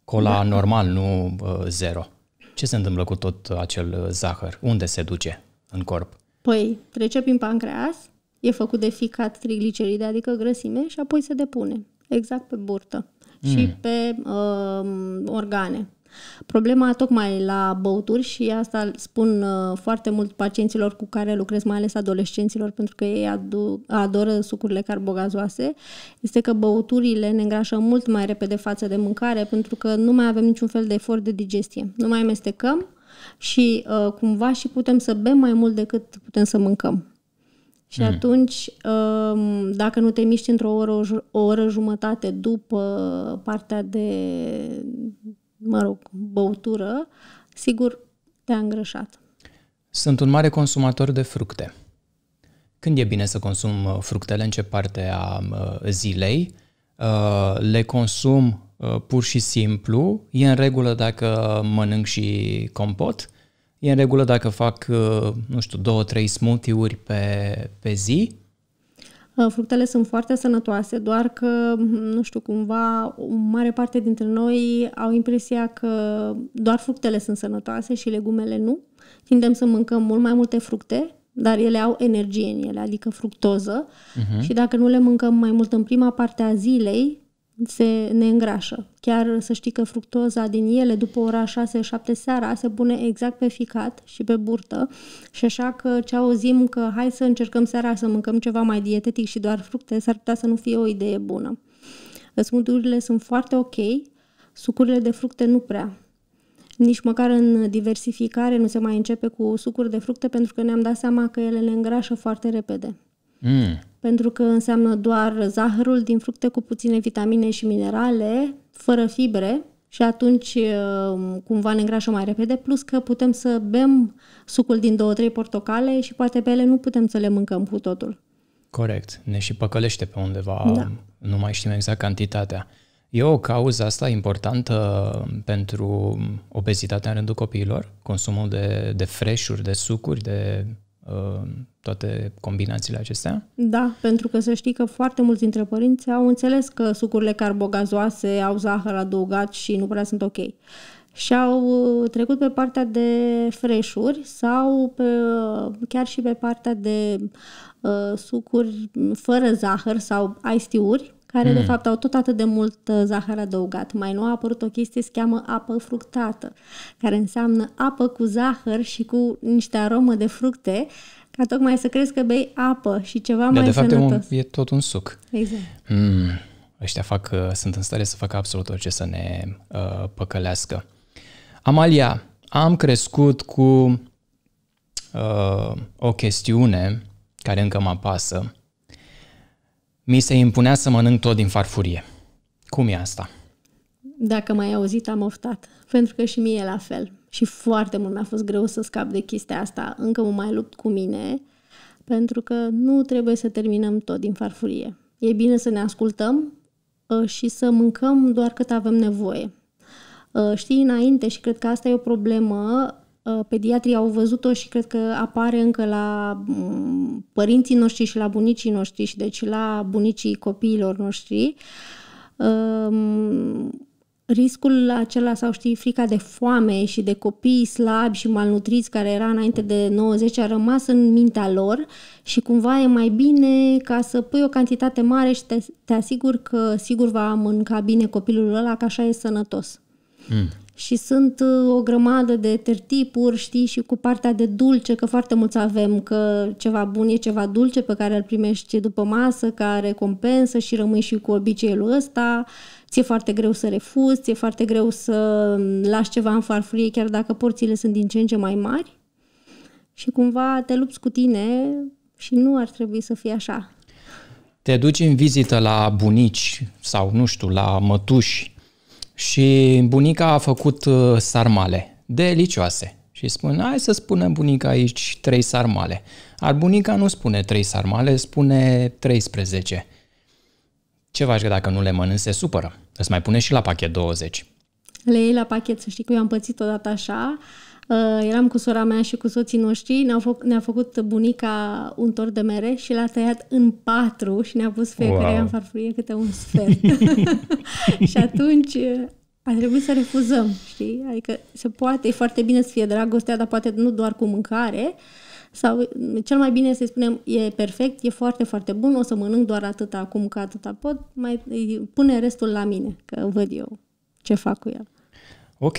Cola da. normal, nu uh, zero. Ce se întâmplă cu tot acel uh, zahăr? Unde se duce în corp? Păi, trece prin pancreas, E făcut de ficat trigliceride, adică grăsime, și apoi se depune exact pe burtă mm. și pe uh, organe. Problema tocmai la băuturi și asta spun uh, foarte mult pacienților cu care lucrez, mai ales adolescenților, pentru că ei adu- adoră sucurile carbogazoase, este că băuturile ne îngrașă mult mai repede față de mâncare, pentru că nu mai avem niciun fel de efort de digestie. Nu mai amestecăm și uh, cumva și putem să bem mai mult decât putem să mâncăm. Și mm. atunci, um, dacă nu te miști într-o oră, o oră jumătate după partea de, mă rog, băutură, sigur te-a îngrășat. Sunt un mare consumator de fructe. Când e bine să consum uh, fructele? În ce parte a uh, zilei? Uh, le consum pur și simplu. E în regulă dacă mănânc și compot? E în regulă dacă fac, uh, nu știu, două, trei smoothie-uri pe, pe zi? Uh, fructele sunt foarte sănătoase, doar că, mm, nu știu, cumva, o mare parte dintre noi au impresia că doar fructele sunt sănătoase și legumele nu. Tindem să mâncăm mult mai multe fructe, dar ele au energie în ele, adică fructoză. Uh-huh. Și dacă nu le mâncăm mai mult în prima parte a zilei, se ne îngrașă. Chiar să știi că fructoza din ele după ora 6-7 seara se pune exact pe ficat și pe burtă și așa că ce auzim că hai să încercăm seara să mâncăm ceva mai dietetic și doar fructe, s-ar putea să nu fie o idee bună. Smuturile sunt foarte ok, sucurile de fructe nu prea. Nici măcar în diversificare nu se mai începe cu sucuri de fructe pentru că ne-am dat seama că ele le îngrașă foarte repede. Mm. Pentru că înseamnă doar zahărul din fructe cu puține vitamine și minerale, fără fibre, și atunci um, cumva ne îngrașă mai repede, plus că putem să bem sucul din două, trei portocale și poate pe ele nu putem să le mâncăm cu totul. Corect, ne și păcălește pe undeva, da. nu mai știm exact cantitatea. E o cauză asta importantă pentru obezitatea în rândul copiilor? Consumul de, de freșuri, de sucuri, de Uh, toate combinațiile acestea? Da, pentru că să știi că foarte mulți dintre părinți au înțeles că sucurile carbogazoase au zahăr adăugat și nu prea sunt ok. Și au uh, trecut pe partea de freșuri sau pe, uh, chiar și pe partea de uh, sucuri fără zahăr sau ice uri care mm. de fapt au tot atât de mult uh, zahăr adăugat. Mai nou a apărut o chestie, se cheamă apă fructată, care înseamnă apă cu zahăr și cu niște aromă de fructe, ca tocmai să crezi că bei apă și ceva da, mai de fapt sănătos. E, un, e tot un suc. Exact. Mm. Ăștia fac, uh, sunt în stare să facă absolut orice să ne uh, păcălească. Amalia, am crescut cu uh, o chestiune care încă mă apasă mi se impunea să mănânc tot din farfurie. Cum e asta? Dacă m-ai auzit, am oftat. Pentru că și mie e la fel. Și foarte mult mi-a fost greu să scap de chestia asta. Încă mă mai lupt cu mine, pentru că nu trebuie să terminăm tot din farfurie. E bine să ne ascultăm uh, și să mâncăm doar cât avem nevoie. Uh, știi, înainte, și cred că asta e o problemă, Uh, pediatrii au văzut-o și cred că apare încă la mm, părinții noștri și la bunicii noștri și deci la bunicii copiilor noștri. Um, riscul acela sau știi, frica de foame și de copii slabi și malnutriți care era înainte de 90 a rămas în mintea lor și cumva e mai bine ca să pui o cantitate mare și te, te asiguri că sigur va mânca bine copilul ăla, că așa e sănătos. Mm și sunt uh, o grămadă de tertipuri, știi, și cu partea de dulce, că foarte mulți avem că ceva bun e ceva dulce pe care îl primești după masă, ca recompensă și rămâi și cu obiceiul ăsta, ți-e foarte greu să refuzi, ți-e foarte greu să mm, lași ceva în farfurie, chiar dacă porțile sunt din ce în ce mai mari și cumva te lupți cu tine și nu ar trebui să fie așa. Te duci în vizită la bunici sau, nu știu, la mătuși și bunica a făcut uh, sarmale delicioase. Și spun, hai să spunem bunica aici trei sarmale. Ar bunica nu spune trei sarmale, spune 13. Ce faci că dacă nu le mănânci se supără? Îți mai pune și la pachet 20. Le iei la pachet, să știi că eu am pățit odată așa Uh, eram cu sora mea și cu soții noștri, ne-a, fă, ne făcut bunica un tort de mere și l-a tăiat în patru și ne-a pus fiecare wow. în farfurie câte un sfert. și atunci uh, a trebuit să refuzăm, știi? Adică se poate, e foarte bine să fie dragostea, dar poate nu doar cu mâncare, sau cel mai bine să spunem e perfect, e foarte, foarte bun, o să mănânc doar atât acum ca atâta pot, mai pune restul la mine, că văd eu ce fac cu el. Ok.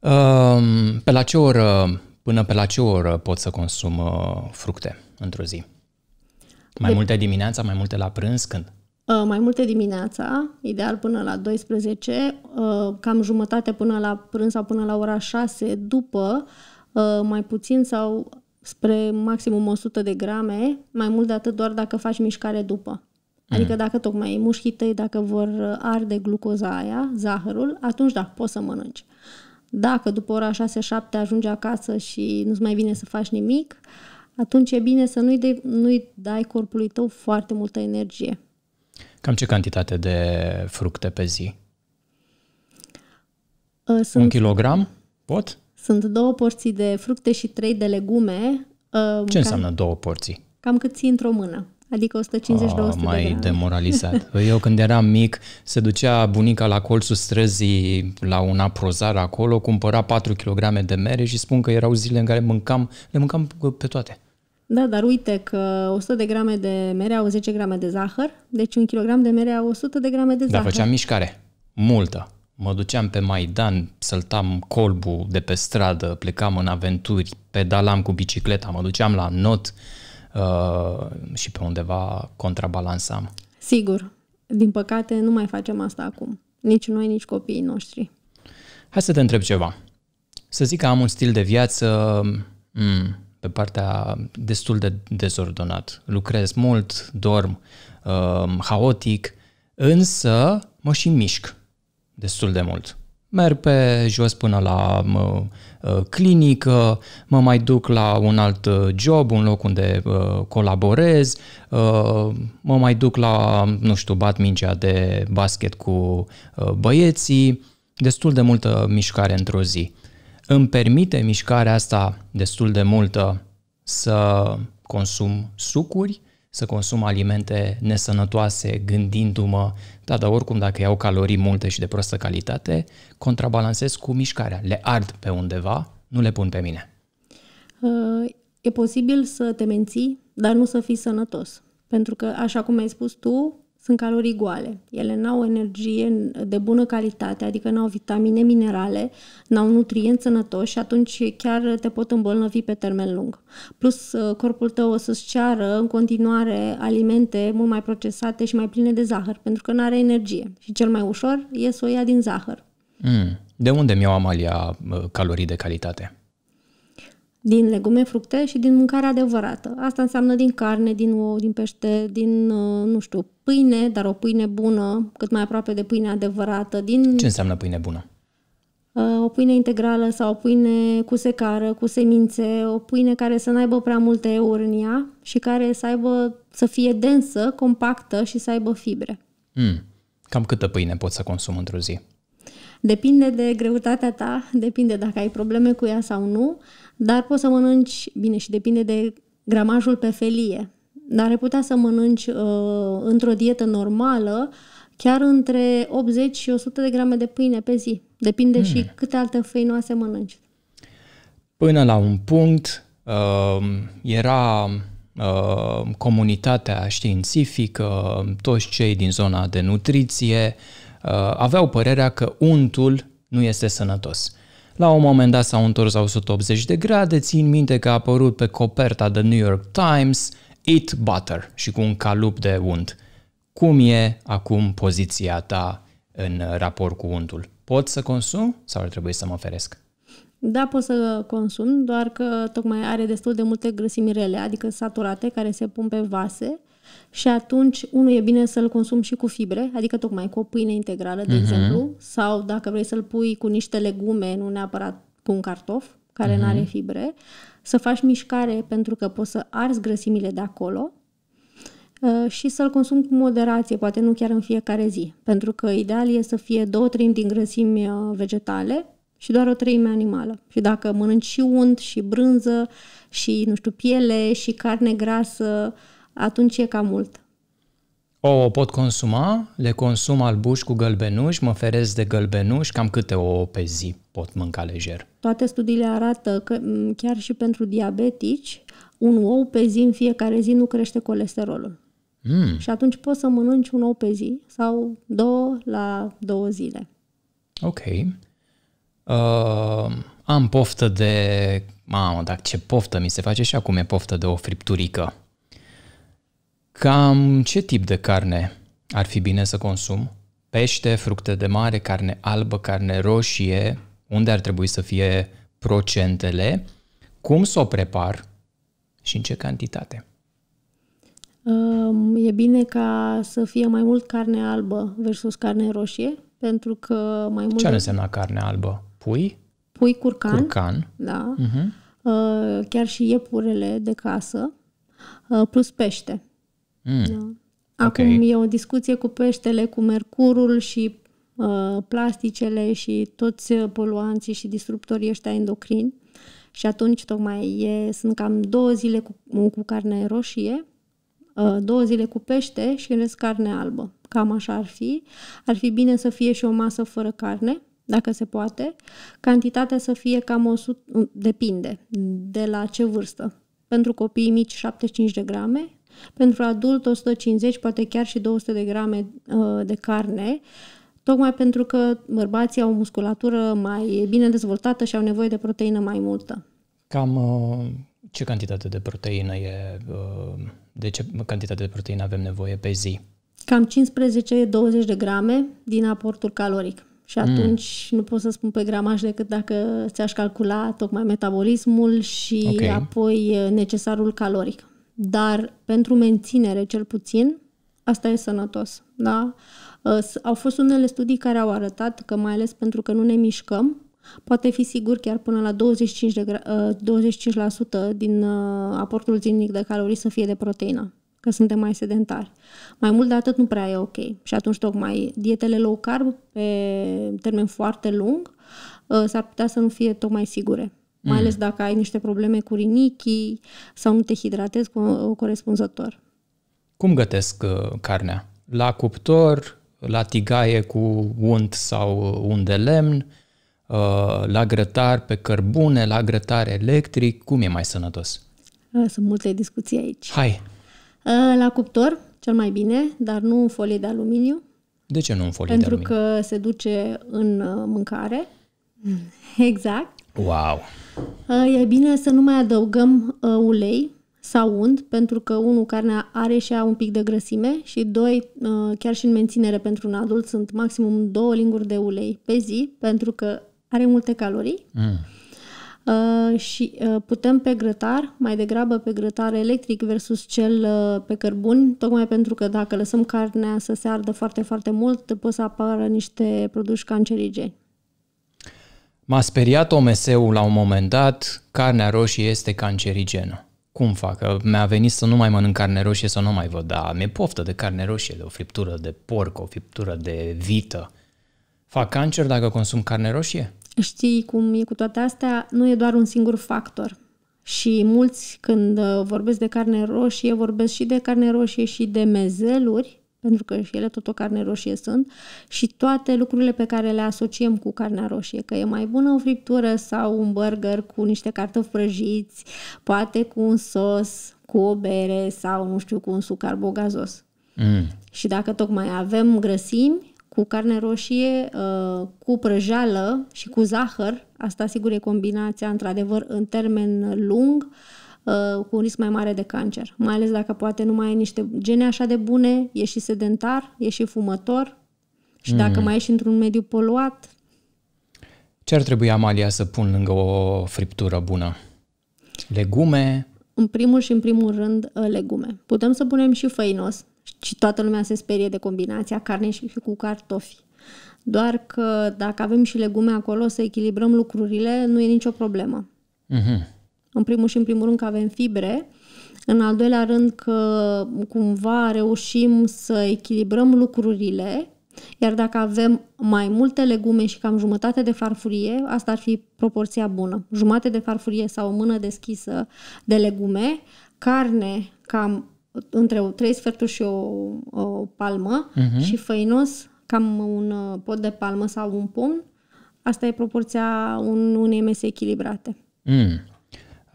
Ehm, pe la ce oră, până pe la ce oră pot să consum uh, fructe într-o zi? Mai de... Păi- multe dimineața, mai multe la prânz, când? Uh, mai multe dimineața, ideal până la 12, uh, cam jumătate până la prânz sau până la ora 6, după uh, mai puțin sau spre maximum 100 de grame, mai mult de atât doar dacă faci mișcare după. Mm. Adică mm. dacă tocmai mușchii tăi, dacă vor arde glucoza aia, zahărul, atunci da, poți să mănânci. Dacă după ora 6-7 ajungi acasă și nu-ți mai vine să faci nimic, atunci e bine să nu-i, de, nu-i dai corpului tău foarte multă energie. Cam ce cantitate de fructe pe zi? Ă, sunt, Un kilogram? Pot? Sunt două porții de fructe și trei de legume. Ă, ce cam, înseamnă două porții? Cam cât ții într-o mână. Adică 150 A, 200 mai de demoralizat. Eu când eram mic, se ducea bunica la colțul străzii, la un aprozar acolo, cumpăra 4 kg de mere și spun că erau zile în care mâncam, le mâncam pe toate. Da, dar uite că 100 de grame de mere au 10 grame de zahăr, deci un kilogram de mere au 100 de grame de zahăr. Da, făceam mișcare. Multă. Mă duceam pe Maidan, săltam colbul de pe stradă, plecam în aventuri, pedalam cu bicicleta, mă duceam la not, Uh, și pe undeva contrabalansam. Sigur. Din păcate nu mai facem asta acum. Nici noi, nici copiii noștri. Hai să te întreb ceva. Să zic că am un stil de viață m- mm, pe partea destul de dezordonat. Lucrez mult, dorm, uh, haotic, însă mă și mișc destul de mult. Merg pe jos până la mă, ă, clinică, mă mai duc la un alt ă, job, un loc unde uh, colaborez, uh, mă mai duc la, nu știu, bat mingea de basket cu uh, băieții, destul de multă mișcare într-o zi. Îmi permite mișcarea asta destul de multă să consum sucuri, să consum alimente nesănătoase gândindu-mă, da, dar oricum dacă iau calorii multe și de prostă calitate, contrabalansez cu mișcarea. Le ard pe undeva, nu le pun pe mine. Uh, e posibil să te menții, dar nu să fii sănătos. Pentru că, așa cum ai spus tu, sunt calorii goale. Ele n-au energie de bună calitate, adică n-au vitamine, minerale, n-au nutrienți sănătoși și atunci chiar te pot îmbolnăvi pe termen lung. Plus, uh, corpul tău o să-ți ceară în continuare alimente mult mai procesate și mai pline de zahăr, pentru că nu are energie. Și cel mai ușor e să o ia din zahăr. Mm. De unde mi-au Amalia uh, calorii de calitate? din legume, fructe și din mâncare adevărată. Asta înseamnă din carne, din ou, din pește, din, uh, nu știu, pâine, dar o pâine bună, cât mai aproape de pâine adevărată. Din... Ce înseamnă pâine bună? Uh, o pâine integrală sau o pâine cu secară, cu semințe, o pâine care să n-aibă prea multe euri în ea și care să, aibă, să fie densă, compactă și să aibă fibre. Mm. Cam câtă pâine pot să consum într-o zi? Depinde de greutatea ta, depinde dacă ai probleme cu ea sau nu. Uh, dar poți să mănânci, bine, și depinde de gramajul pe felie, dar ai putea să mănânci uh, într-o dietă normală chiar între 80 și 100 de grame de pâine pe zi. Depinde hmm. și câte alte făinoase mănânci. Până la un punct uh, era uh, comunitatea științifică, toți cei din zona de nutriție uh, aveau părerea că untul nu este sănătos. Uh, la un moment dat s-au întors 180 de grade, țin minte că a apărut pe coperta The New York Times Eat Butter și cu un calup de unt. Cum e acum poziția ta în raport cu untul? Pot să consum sau ar trebui să mă feresc? Da, pot să consum, doar că tocmai are destul de multe grăsimi rele, adică saturate, care se pun pe vase și atunci unul e bine să-l consumi și cu fibre, adică tocmai cu o pâine integrală, de uh-huh. exemplu, sau dacă vrei să-l pui cu niște legume, nu neapărat cu un cartof, care uh-huh. Mhm. nu are fibre, să faci mișcare pentru că poți să arzi grăsimile de acolo uh, și să-l consum cu moderație, poate nu chiar în fiecare zi, pentru că ideal e să fie două treimi din grăsimi uh, vegetale și doar o treime animală. Și dacă mănânci și unt, și brânză, și, nu știu, piele, și carne grasă, uh, atunci e cam mult. O pot consuma, le consum albuș cu gălbenuș, mă ferez de gălbenuș, cam câte o pe zi pot mânca lejer? Toate studiile arată că chiar și pentru diabetici, un ou pe zi în fiecare zi nu crește colesterolul. Mm. Și atunci poți să mănânci un ou pe zi sau două la două zile. Ok. Uh, am poftă de... Mamă, dar ce poftă mi se face și acum e poftă de o fripturică. Cam ce tip de carne ar fi bine să consum? Pește, fructe de mare, carne albă, carne roșie, unde ar trebui să fie procentele, cum să o prepar și în ce cantitate? E bine ca să fie mai mult carne albă versus carne roșie, pentru că mai mult... Ce ar însemna carne albă? Pui? Pui curcan. Curcan. Da. Uh-huh. Chiar și iepurele de casă, uh, plus pește. Mm. Da. Acum okay. e o discuție cu peștele, cu mercurul și uh, plasticele și toți poluanții și disruptorii ăștia endocrini. Și atunci tocmai e, sunt cam două zile cu, cu carne roșie, uh, două zile cu pește și în rest carne albă. Cam așa ar fi. Ar fi bine să fie și o masă fără carne, dacă se poate. Cantitatea să fie cam 100, depinde de la ce vârstă. Pentru copiii mici 75 de grame, pentru adult 150, poate chiar și 200 de grame uh, de carne, tocmai pentru că bărbații au musculatură mai bine dezvoltată și au nevoie de proteină mai multă. Cam uh, ce cantitate de proteină e, uh, de ce cantitate de proteină avem nevoie pe zi? Cam 15-20 de grame din aportul caloric. Și mm. atunci mm. nu pot să spun pe gramaj decât dacă ți-aș calcula tocmai metabolismul și okay. apoi necesarul caloric dar pentru menținere cel puțin, asta e sănătos. Da? Ă, au fost unele studii care au arătat că, mai ales pentru că nu ne mișcăm, poate fi sigur chiar până la 25%, de, 25% ă, din ă, aportul zilnic de calorii să fie de proteină că suntem mai sedentari. Mai mult de atât nu prea e ok. Și atunci, tocmai, dietele low carb pe termen foarte lung s-ar putea să nu fie tocmai sigure mm. mai ales dacă ai niște probleme cu rinichii sau nu te hidratezi cu, corespunzător. Cum gătesc uh, carnea? La cuptor, la tigaie cu unt sau uh, unt de lemn, uh, la grătar pe cărbune, la grătar electric, cum e mai sănătos? sunt multe discuții aici. Hai! La cuptor, cel mai bine, dar nu în folie de aluminiu. De ce nu în folie Pentru de aluminiu? Pentru că se duce în mâncare. Exact. Wow! Uh, e bine să nu mai adăugăm uh, ulei sau unt, pentru că, unul, carnea are și ea un pic de grăsime și, doi, uh, chiar și în menținere pentru un adult, sunt maximum două linguri de ulei pe zi, pentru că are multe calorii. Mm. Uh, și uh, putem pe grătar, mai degrabă pe grătar electric versus cel uh, pe cărbun, tocmai pentru că dacă lăsăm carnea să se ardă foarte, foarte mult, pot să apară niște produși cancerigeni. M-a speriat OMS-ul la un moment dat, carnea roșie este cancerigenă. Cum fac? mi-a venit să nu mai mănânc carne roșie, să nu mai văd, dar mi-e poftă de carne roșie, de o friptură de porc, o friptură de vită. Fac cancer dacă consum carne roșie? Știi cum e cu toate astea? Nu e doar un singur factor. Și mulți când uh, vorbesc de carne roșie, vorbesc și de carne roșie și de mezeluri, pentru că și ele tot o carne roșie sunt, și toate lucrurile pe care le asociem cu carnea roșie, că e mai bună o friptură sau un burger cu niște cartofi prăjiți, poate cu un sos, cu o bere sau, nu știu, cu un suc carbogazos. Mm. Și dacă tocmai avem grăsimi, cu carne roșie, uh, cu prăjală și cu zahăr, asta sigur e combinația într-adevăr în termen lung, Uh, cu un risc mai mare de cancer, mai ales dacă poate nu mai ai niște gene așa de bune, ești și sedentar, ești și fumător și mm. dacă mai ești într-un mediu poluat. Ce ar trebui, Amalia, să pun lângă o friptură bună? Legume? În primul și în primul rând, uh, legume. Putem să punem și făinos și toată lumea se sperie de combinația carne și cu cartofi. Doar că dacă avem și legume acolo, să echilibrăm lucrurile, nu e nicio problemă. Mm-hmm. În primul și în primul rând că avem fibre, în al doilea rând că cumva reușim să echilibrăm lucrurile, iar dacă avem mai multe legume și cam jumătate de farfurie, asta ar fi proporția bună. Jumate de farfurie sau o mână deschisă de legume, carne cam între o trei sferturi și o, o palmă uh-huh. și făinos cam un uh, pot de palmă sau un pumn. Asta e proporția un, unei mese echilibrate. Mm.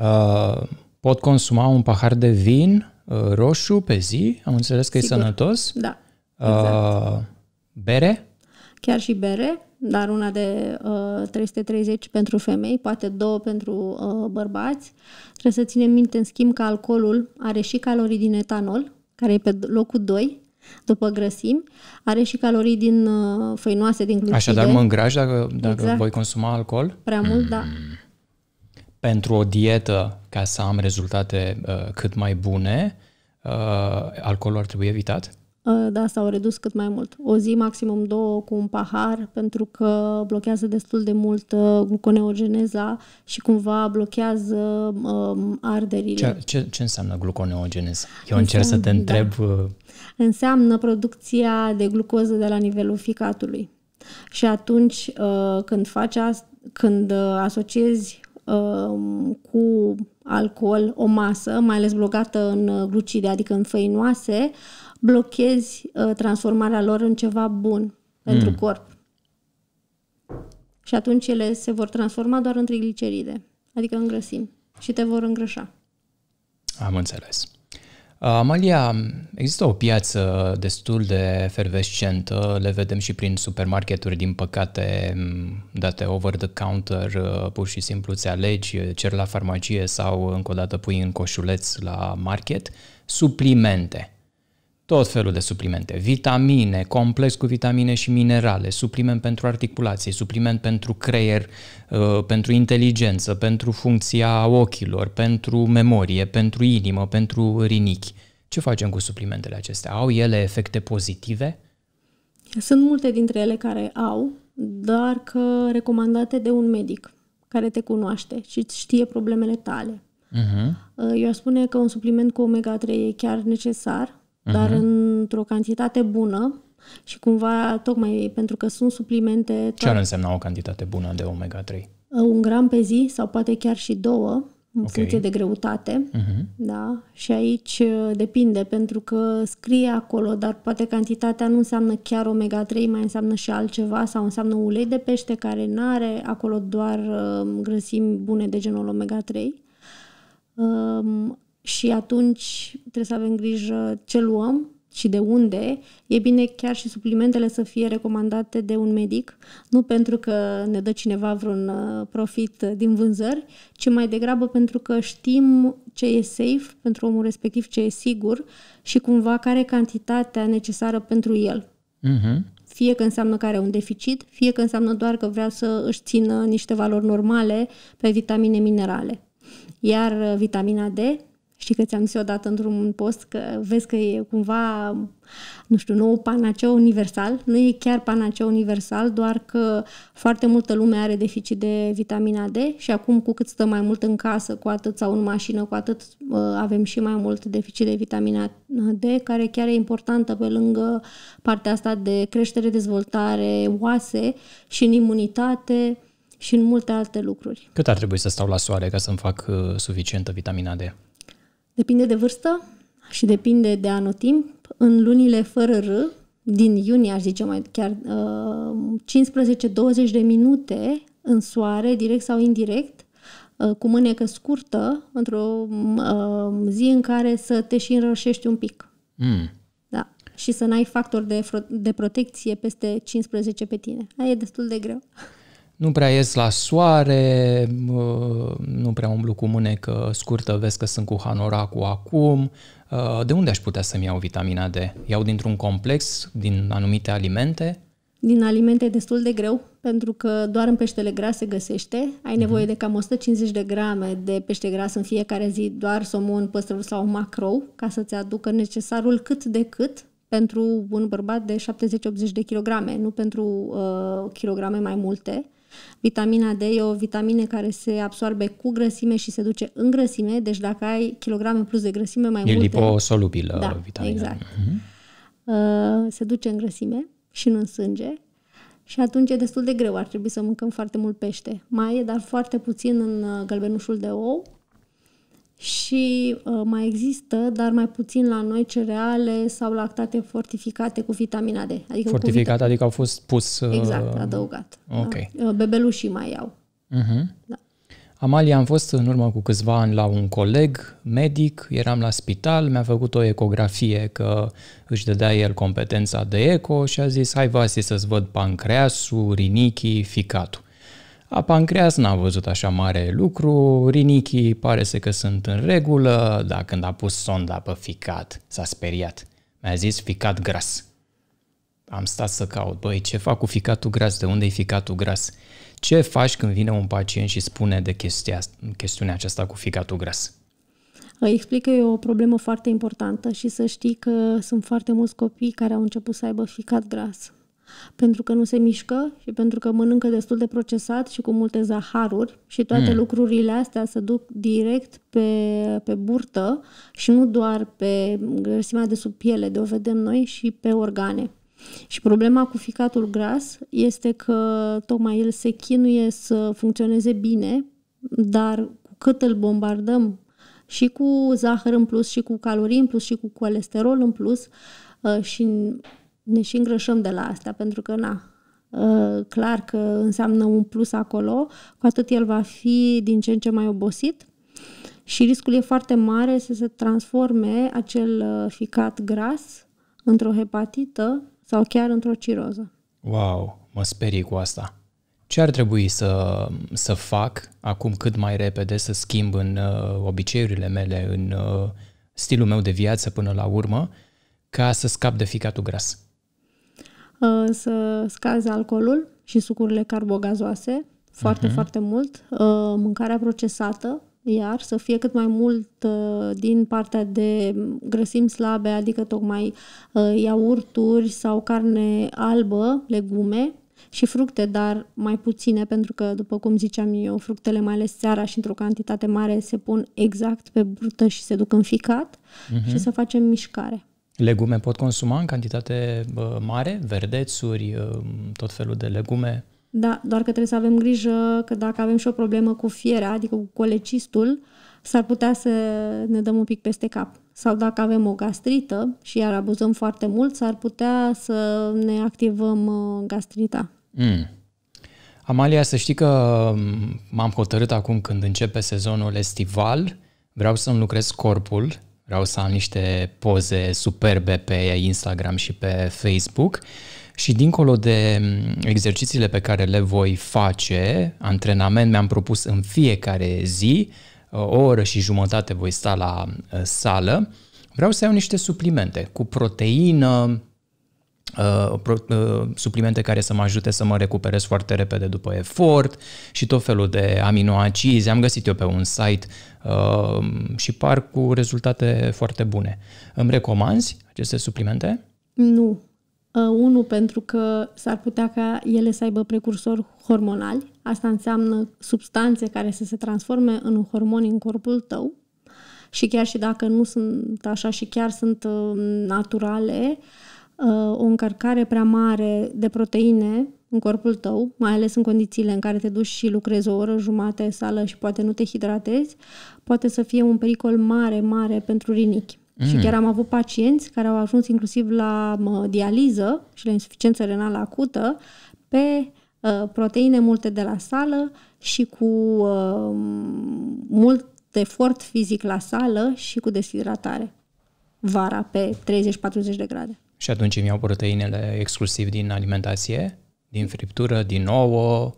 Uh, pot consuma un pahar de vin uh, roșu pe zi, am înțeles că Sigur. e sănătos. Da, uh, exact. Bere? Chiar și bere, dar una de uh, 330 pentru femei, poate două pentru uh, bărbați. Trebuie să ținem minte, în schimb, că alcoolul are și calorii din etanol, care e pe locul 2 după grăsimi, are și calorii din uh, făinoase, din glucide. Așadar mă îngraș dacă, dacă exact. voi consuma alcool? Prea mult, da. mm. da pentru o dietă ca să am rezultate uh, cât mai bune, uh, alcoolul ar trebui evitat? Uh, da, s-au redus cât mai mult. O zi, maximum două, cu un pahar, pentru că blochează destul de mult uh, gluconeogeneza și cumva blochează uh, arderile. Ce, ce, ce înseamnă gluconeogeneza? Eu înseamnă, încerc să te da. întreb. Da. Înseamnă producția de glucoză de la nivelul ficatului. Și atunci, când faci asta, când asociezi Um, cu alcool o masă, mai ales blocată în uh, glucide, adică în făinoase, blochezi uh, transformarea lor în ceva bun mm. pentru corp. Și atunci ele se vor transforma doar în trigliceride, adică în grăsimi și te vor îngrășa. Am înțeles. Uh, Amalia, există o piață destul de fervescentă, le vedem și prin supermarketuri, din păcate, mm, date over the counter, uh, pur și simplu ți alegi, uh, cer la farmacie sau încă o dată pui în coșuleț la market, suplimente tot felul de suplimente, vitamine, complex cu vitamine și minerale, supliment pentru articulație, supliment pentru creier, uh, pentru inteligență, pentru funcția ochilor, pentru memorie, pentru inimă, pentru rinichi. Ce facem cu suplimentele acestea? Au ele efecte pozitive? Sunt multe dintre ele care au, dar că recomandate de un medic care te cunoaște și știe problemele tale. Uh-huh. Eu aș spune că un supliment cu omega-3 e chiar necesar, dar uh-huh. într-o cantitate bună și cumva, tocmai pentru că sunt suplimente... Toate. Ce ar însemna o cantitate bună de omega-3? Uh, un gram pe zi sau poate chiar și două, în okay. funcție de greutate. Uh-huh. Da? Și aici uh, depinde, pentru că scrie acolo, dar poate cantitatea nu înseamnă chiar omega-3, mai înseamnă și altceva sau înseamnă ulei de pește care nu are acolo doar uh, grăsimi bune de genul omega-3 și atunci trebuie să avem grijă ce luăm și de unde. E bine chiar și suplimentele să fie recomandate de un medic, nu pentru că ne dă cineva vreun uh, profit din vânzări, ci mai degrabă pentru că știm ce e safe pentru omul respectiv, ce e sigur și cumva care cantitatea necesară pentru el. Uh-huh. Fie că înseamnă că are un deficit, fie că înseamnă doar că vrea să își țină niște valori normale pe vitamine minerale. Iar uh, vitamina D Știi că ți-am zis odată într-un post că vezi că e cumva, nu știu, nou panaceu universal. Nu e chiar panaceu universal, doar că foarte multă lume are deficit de vitamina D și acum cu cât stă mai mult în casă, cu atât sau în mașină, cu atât uh, avem și mai mult deficit de vitamina D, care chiar e importantă pe lângă partea asta de creștere, dezvoltare, oase și în imunitate și în multe alte lucruri. Cât ar trebui să stau la soare ca să-mi fac uh, suficientă vitamina D? Depinde de vârstă și depinde de anotimp. În lunile fără R, din iunie, aș zice mai chiar, 15-20 uh, de minute în soare, direct sau indirect, uh, cu mânecă scurtă, într-o uh, zi în care să te și înrășești un pic. Mm. Da. Și să n-ai factor de, de protecție peste 15 pe tine. Aia e destul de greu nu prea ies la soare, nu prea umblu cu mânecă scurtă, vezi că sunt cu hanoracul acum. Uh, de unde aș putea să-mi iau vitamina D? Iau dintr-un complex, din anumite alimente? Din alimente e destul de greu, pentru că doar în peștele gras se găsește. Ai mhm. nevoie mm-hmm. de cam 150 de grame de pește gras în fiecare zi, doar somon, păstrăv sau macrou, ca să-ți aducă necesarul cât de cât pentru un bărbat de 70-80 de kilograme, nu pentru uh, kilograme mai multe. Vitamina D e o vitamine care se absorbe cu grăsime și se duce în grăsime, deci dacă ai kilograme plus de grăsime mai e multe... E liposolubilă da, vitamina exact. Mm-hmm. Uh, se duce în grăsime și nu în sânge și atunci e destul de greu, ar trebui să mâncăm foarte mult pește. Mai e, dar foarte puțin în uh, gălbenușul de ou și uh, mai există, dar mai puțin la noi, cereale sau lactate fortificate cu vitamina D. Adică fortificate, vita- adică au fost pus... Uh... Exact, adăugat. Da. Ok. Da? Bebelușii mai au. Uh-huh. Da. Amalia, am fost în urmă cu câțiva ani la un coleg medic, eram la spital, mi-a făcut o ecografie că își dădea el competența de eco și a zis, hai vasi să-ți văd pancreasul, rinichii, ficatul. A Pancreas n-a văzut așa mare lucru, rinichii pare să că sunt în regulă, dar când a pus sonda pe ficat, s-a speriat. Mi-a zis ficat gras. Am stat să caut, băi, ce fac cu ficatul gras, de unde e ficatul gras? Ce faci când vine un pacient și spune de chestia, chestiunea aceasta cu ficatul gras? Îi explic că e o problemă foarte importantă și să știi că sunt foarte mulți copii care au început să aibă ficat gras pentru că nu se mișcă și pentru că mănâncă destul de procesat și cu multe zaharuri și toate mm. lucrurile astea se duc direct pe, pe burtă și nu doar pe grăsimea de sub piele, de o vedem noi, și pe organe. Și problema cu ficatul gras este că tocmai el se chinuie să funcționeze bine, dar cu cât îl bombardăm și cu zahăr în plus, și cu calorii în plus, și cu colesterol în plus, uh, și ne și îngrășăm de la asta, pentru că, na, ă, clar că înseamnă un plus acolo, cu atât el va fi din ce în ce mai obosit și riscul e foarte mare să se transforme acel ă, ficat gras într-o hepatită sau chiar într-o ciroză. Wow, mă sperii cu asta. Ce ar trebui să, să fac acum cât mai repede să schimb în uh, obiceiurile mele, în uh, stilul meu de viață până la urmă, ca să scap de ficatul gras? Uh, să scazi alcoolul și sucurile carbogazoase foarte, uh-huh. foarte mult. Uh, mâncarea procesată, iar să fie cât mai mult uh, din partea de grăsimi slabe, adică tocmai iaurturi sau carne albă, legume, și fructe, dar mai puține, pentru că, după cum ziceam eu, fructele, mai ales seara și într-o cantitate mare, se pun exact pe burtă și se duc în ficat uh-huh. Mhm. și să facem mișcare. Legume pot consuma în cantitate mare, verdețuri, ă, tot felul de legume. Da, doar că trebuie să avem grijă că dacă avem și o problemă cu fierea, adică cu colecistul, s-ar putea să ne dăm un pic peste cap. Sau dacă avem o gastrită și iar abuzăm foarte mult, s-ar putea să ne activăm ă, gastrita. Mm. Amalia, să știi că m-am hotărât acum când începe sezonul estival, vreau să-mi lucrez corpul Vreau să am niște poze superbe pe Instagram și pe Facebook și dincolo de mm, exercițiile pe care le voi face, antrenament mi-am propus în fiecare zi, o oră și jumătate voi sta la uh, sală, vreau să iau niște suplimente cu proteină, Uh, pro, uh, suplimente care să mă ajute să mă recuperez foarte repede după efort și tot felul de aminoacizi. Am găsit eu pe un site uh, și par cu rezultate foarte bune. Îmi recomanzi aceste suplimente? Nu. Uh, unul, pentru că s-ar putea ca ele să aibă precursori hormonali. Asta înseamnă substanțe care să se transforme în hormoni în corpul tău. Și chiar și dacă nu sunt așa și chiar sunt uh, naturale, uh, o încărcare prea mare de proteine în corpul tău, mai ales în condițiile în care te duci și lucrezi o oră jumate sală și poate nu te hidratezi, poate să fie un pericol mare, mare pentru rinichi. Mm. Și chiar am avut pacienți care au ajuns inclusiv la dializă și la insuficiență renală acută pe uh, proteine multe de la sală și cu uh, mult efort fizic la sală și cu deshidratare vara pe 30-40 de grade și atunci îmi iau proteinele exclusiv din alimentație, din friptură, din ouă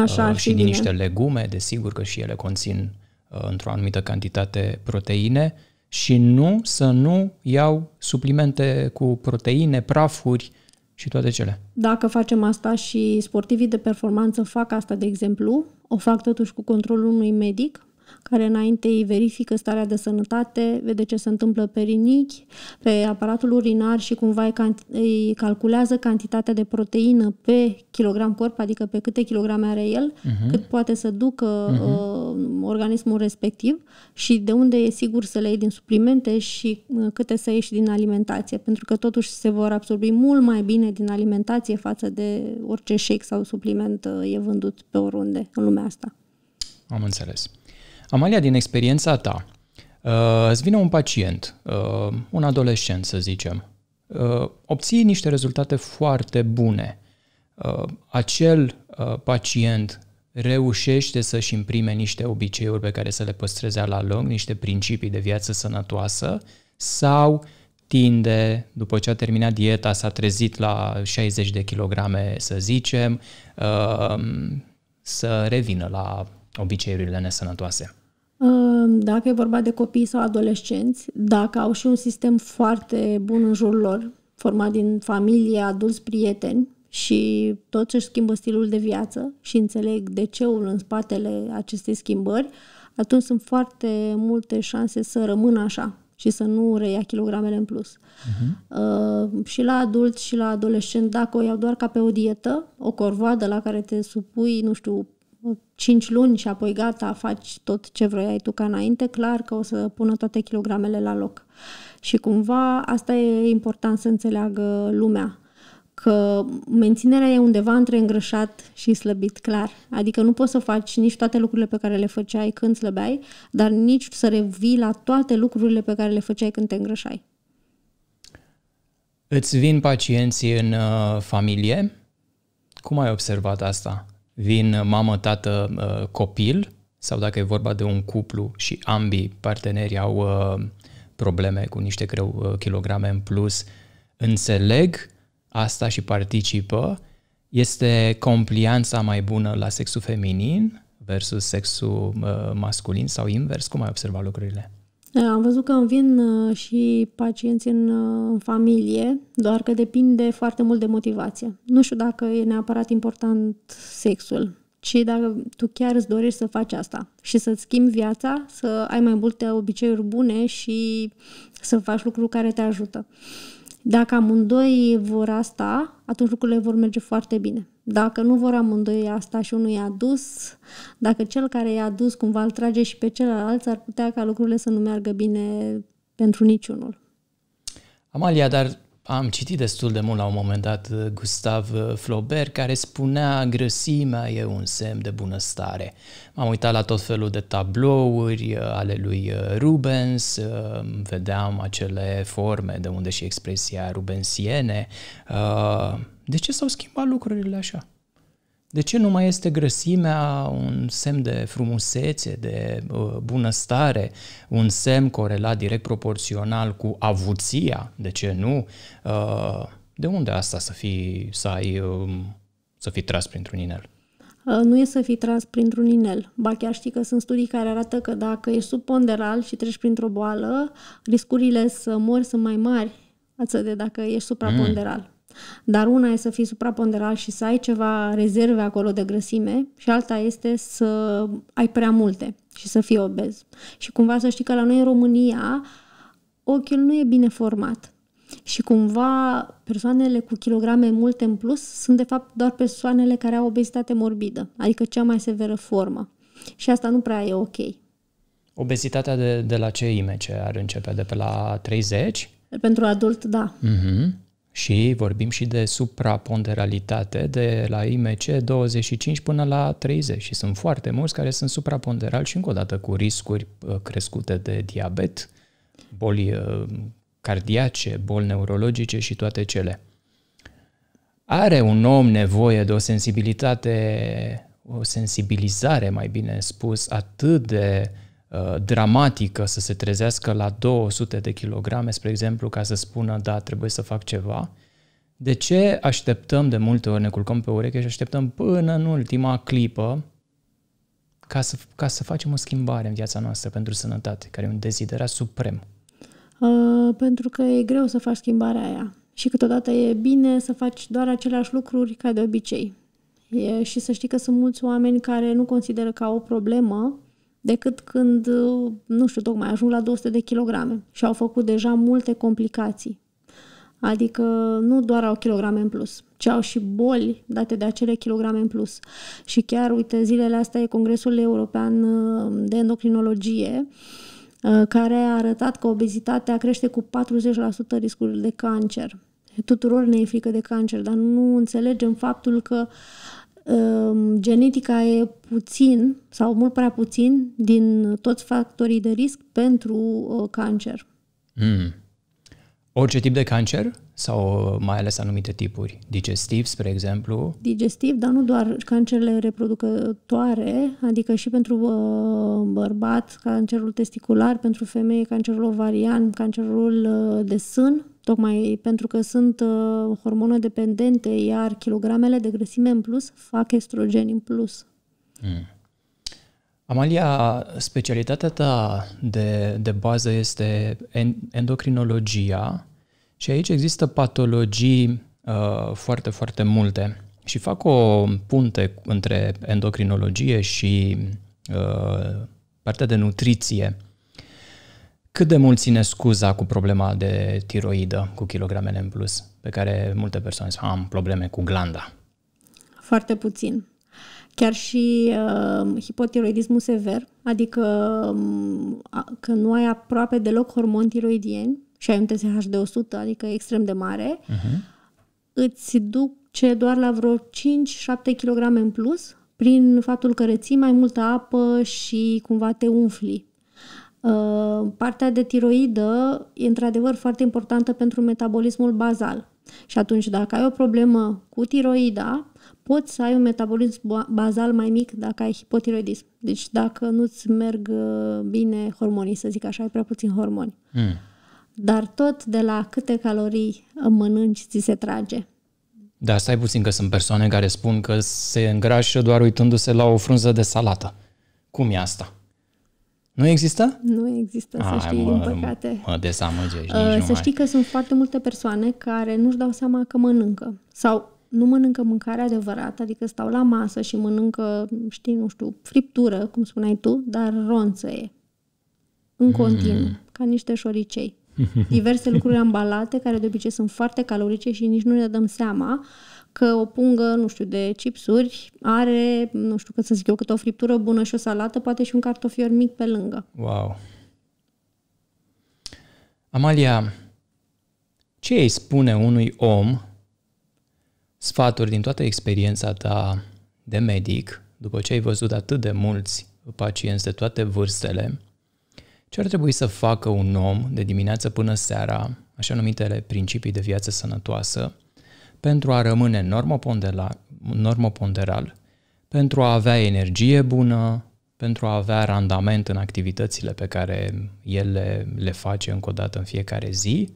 Așa uh, și din bine. niște legume, desigur că și ele conțin uh, într-o anumită cantitate proteine și nu să nu iau suplimente cu proteine, prafuri și toate cele. Dacă facem asta și sportivii de performanță fac asta, de exemplu, o fac totuși cu controlul unui medic? care înainte îi verifică starea de sănătate, vede ce se întâmplă pe rinichi, pe aparatul urinar și cumva îi calculează cantitatea de proteină pe kilogram corp, adică pe câte kilograme are el, uh-huh. cât poate să ducă uh-huh. uh, organismul respectiv și de unde e sigur să le iei din suplimente și uh, câte să ieși din alimentație, pentru că totuși se vor absorbi mult mai bine din alimentație față de orice shake sau supliment uh, e vândut pe oriunde în lumea asta. Am înțeles. Amalia, din experiența ta, uh, îți vine un pacient, uh, un adolescent să zicem, uh, obții niște rezultate foarte bune. acel pacient reușește să-și imprime niște obiceiuri pe care să le păstreze la lung, niște principii de viață sănătoasă sau tinde, după ce a terminat dieta, s-a trezit la 60 de kilograme, să zicem, să revină la obiceiurile nesănătoase. Ehm, dacă e vorba de copii sau adolescenți, dacă au și un sistem foarte bun în jurul lor, format din familie, adulți, prieteni și tot ce schimbă stilul de viață și înțeleg de ceul în spatele acestei schimbări, atunci sunt foarte multe șanse să rămână așa și să nu reia kilogramele în plus. Uh-huh. Uh, și la adult și la adolescent, dacă o iau doar ca pe o dietă, o corvoadă la care te supui, nu știu, 5 luni și apoi gata, faci tot ce vrei tu ca înainte, clar că o să pună toate kilogramele la loc. Și cumva asta e important să înțeleagă lumea, că menținerea e undeva între îngrășat și slăbit, clar. Adică nu poți să faci nici toate lucrurile pe care le făceai când slăbeai, dar nici să revii la toate lucrurile pe care le făceai când te îngrășai. Îți vin pacienții în uh, familie? Cum ai observat asta? vin mamă, tată, uh, copil, sau dacă e vorba de un cuplu și ambii parteneri au uh, probleme cu niște greu uh, kilograme în plus, înțeleg asta și participă, este complianța mai bună la sexul feminin versus sexul masculin sau invers? Cum ai observat lucrurile? Eh, am văzut că vin eh, și pacienți în, eh, în familie, doar că depinde foarte mult de motivație. Nu știu dacă e neapărat important sexul, ci dacă tu chiar îți dorești să faci asta și să-ți schimbi viața, să ai mai multe obiceiuri bune și să faci lucruri care te ajută. Uh, dacă amândoi vor asta, atunci lucrurile vor merge foarte bine. Dacă nu vor amândoi asta și unul i-a dus, dacă cel care i-a dus cumva îl trage și pe celălalt, ar putea ca lucrurile să nu meargă bine pentru niciunul. Amalia, dar am citit destul de mult la un moment dat uh, Gustav uh, Flaubert care spunea grăsimea e un semn de bunăstare. M-am uitat la tot felul de tablouri uh, ale lui Rubens, vedeam acele forme de unde și expresia rubensiene. De ce s-au schimbat lucrurile așa? De ce nu mai este grăsimea un semn de frumusețe, de uh, bunăstare, un semn corelat direct proporțional cu avuția? De ce nu? Uh, de unde asta să, fii, să, ai, um, să fii tras printr-un inel? Uh, nu e să fii tras printr-un inel. Ba chiar știi că sunt studii care arată că dacă ești subponderal și treci printr-o boală, riscurile să mori sunt mai mari față de dacă ești mm. supraponderal. Mm. Dar una e să fii supraponderal și să ai ceva rezerve acolo de grăsime și alta este să ai prea multe și să fii obez. Și cumva să știi că la noi în România ochiul nu e bine format. Și cumva persoanele cu kilograme multe în plus sunt de fapt doar persoanele care au obezitate morbidă, adică cea mai severă formă. Și asta nu prea e ok. Obezitatea de, de la ce IMC ar începe? De pe la 30? Pentru adult, da. Uh-huh. Și vorbim și de supraponderalitate de la IMC 25 până la 30 și sunt foarte mulți care sunt supraponderali și încă o dată cu riscuri uh, crescute de diabet, boli uh, cardiace, boli neurologice și toate cele. Are un om nevoie de o sensibilitate, o sensibilizare, mai bine spus, atât de Uh, dramatică să se trezească la 200 de kilograme, spre exemplu, ca să spună, da, trebuie să fac ceva. De ce așteptăm de multe ori, ne culcăm pe ureche și așteptăm până în ultima clipă ca să, ca să facem o schimbare în viața noastră pentru sănătate, care e un deziderat suprem? Uh, pentru că e greu să faci schimbarea aia și câteodată e bine să faci doar aceleași lucruri ca de obicei. E, și să știi că sunt mulți oameni care nu consideră ca o problemă decât când, uh, nu știu, tocmai ajung la 200 de kilograme și au făcut deja multe complicații. Adică nu doar au kilograme în plus, ci au și boli date de acele kilograme în plus. Și chiar, uite, zilele astea e Congresul European uh, de Endocrinologie, uh, care a arătat că obezitatea crește cu 40% riscul de cancer. Tuturor ne e frică de cancer, dar nu înțelegem faptul că uh, Ehm, genetica e puțin sau mult prea puțin din toți factorii de risc pentru uh, cancer. Mm. Orice tip de cancer sau uh, mai ales anumite tipuri? Digestiv, spre exemplu? Digestiv, dar nu doar cancerele reproducătoare, adică și pentru uh, bărbat cancerul testicular, pentru femeie cancerul ovarian, cancerul uh, de sân, tocmai pentru că sunt uh, dependente, iar kilogramele de grăsime în plus fac estrogen în plus. Mm. Amalia, specialitatea ta de, de bază este endocrinologia și aici există patologii uh, foarte, foarte multe. Și fac o punte între endocrinologie și uh, partea de nutriție. Cât de mult ține scuza cu problema de tiroidă, cu kilogramele în plus, pe care multe persoane am probleme cu glanda? Foarte puțin. Chiar și uh, hipotiroidismul sever, adică um, că nu ai aproape deloc hormoni tiroidien și ai un TSH de 100, adică extrem de mare, uh-huh. îți duce doar la vreo 5-7 kg în plus prin faptul că reții mai multă apă și cumva te umfli. Uh, partea de tiroidă e într-adevăr foarte importantă pentru metabolismul bazal. Și atunci, dacă ai o problemă cu tiroida, poți să ai un metabolism bazal mai mic dacă ai hipotiroidism. Deci dacă nu-ți merg uh, bine hormonii, să zic așa, ai prea puțin hormoni. Mm. Dar tot de la câte calorii mănânci ți se trage. Da, stai puțin că sunt persoane care spun că se îngrașă doar uitându-se la o frunză de salată. Cum e asta? Nu există? Nu există, A, să știi, mă, din păcate. Mă desamăgești, uh, nici Să știi că sunt foarte multe persoane care nu-și dau seama că mănâncă. Sau nu mănâncă mâncare adevărată, adică stau la masă și mănâncă, știi, nu știu, friptură, cum spuneai tu, dar e, În mm. continuu, mm. ca niște șoricei. Diverse lucruri ambalate, care de obicei sunt foarte calorice și nici nu ne dăm seama că o pungă, nu știu, de chipsuri are, nu știu, cum să zic eu, câte o friptură bună și o salată, poate și un cartofior mic pe lângă. Wow! Amalia, ce îi spune unui om sfaturi din toată experiența ta de medic, după ce ai văzut atât de mulți pacienți de toate vârstele, ce ar trebui să facă un om de dimineață până seara, așa numitele principii de viață sănătoasă, pentru a rămâne normoponderal, pentru a avea energie bună, pentru a avea randament în activitățile pe care el le, le face încă o dată în fiecare zi,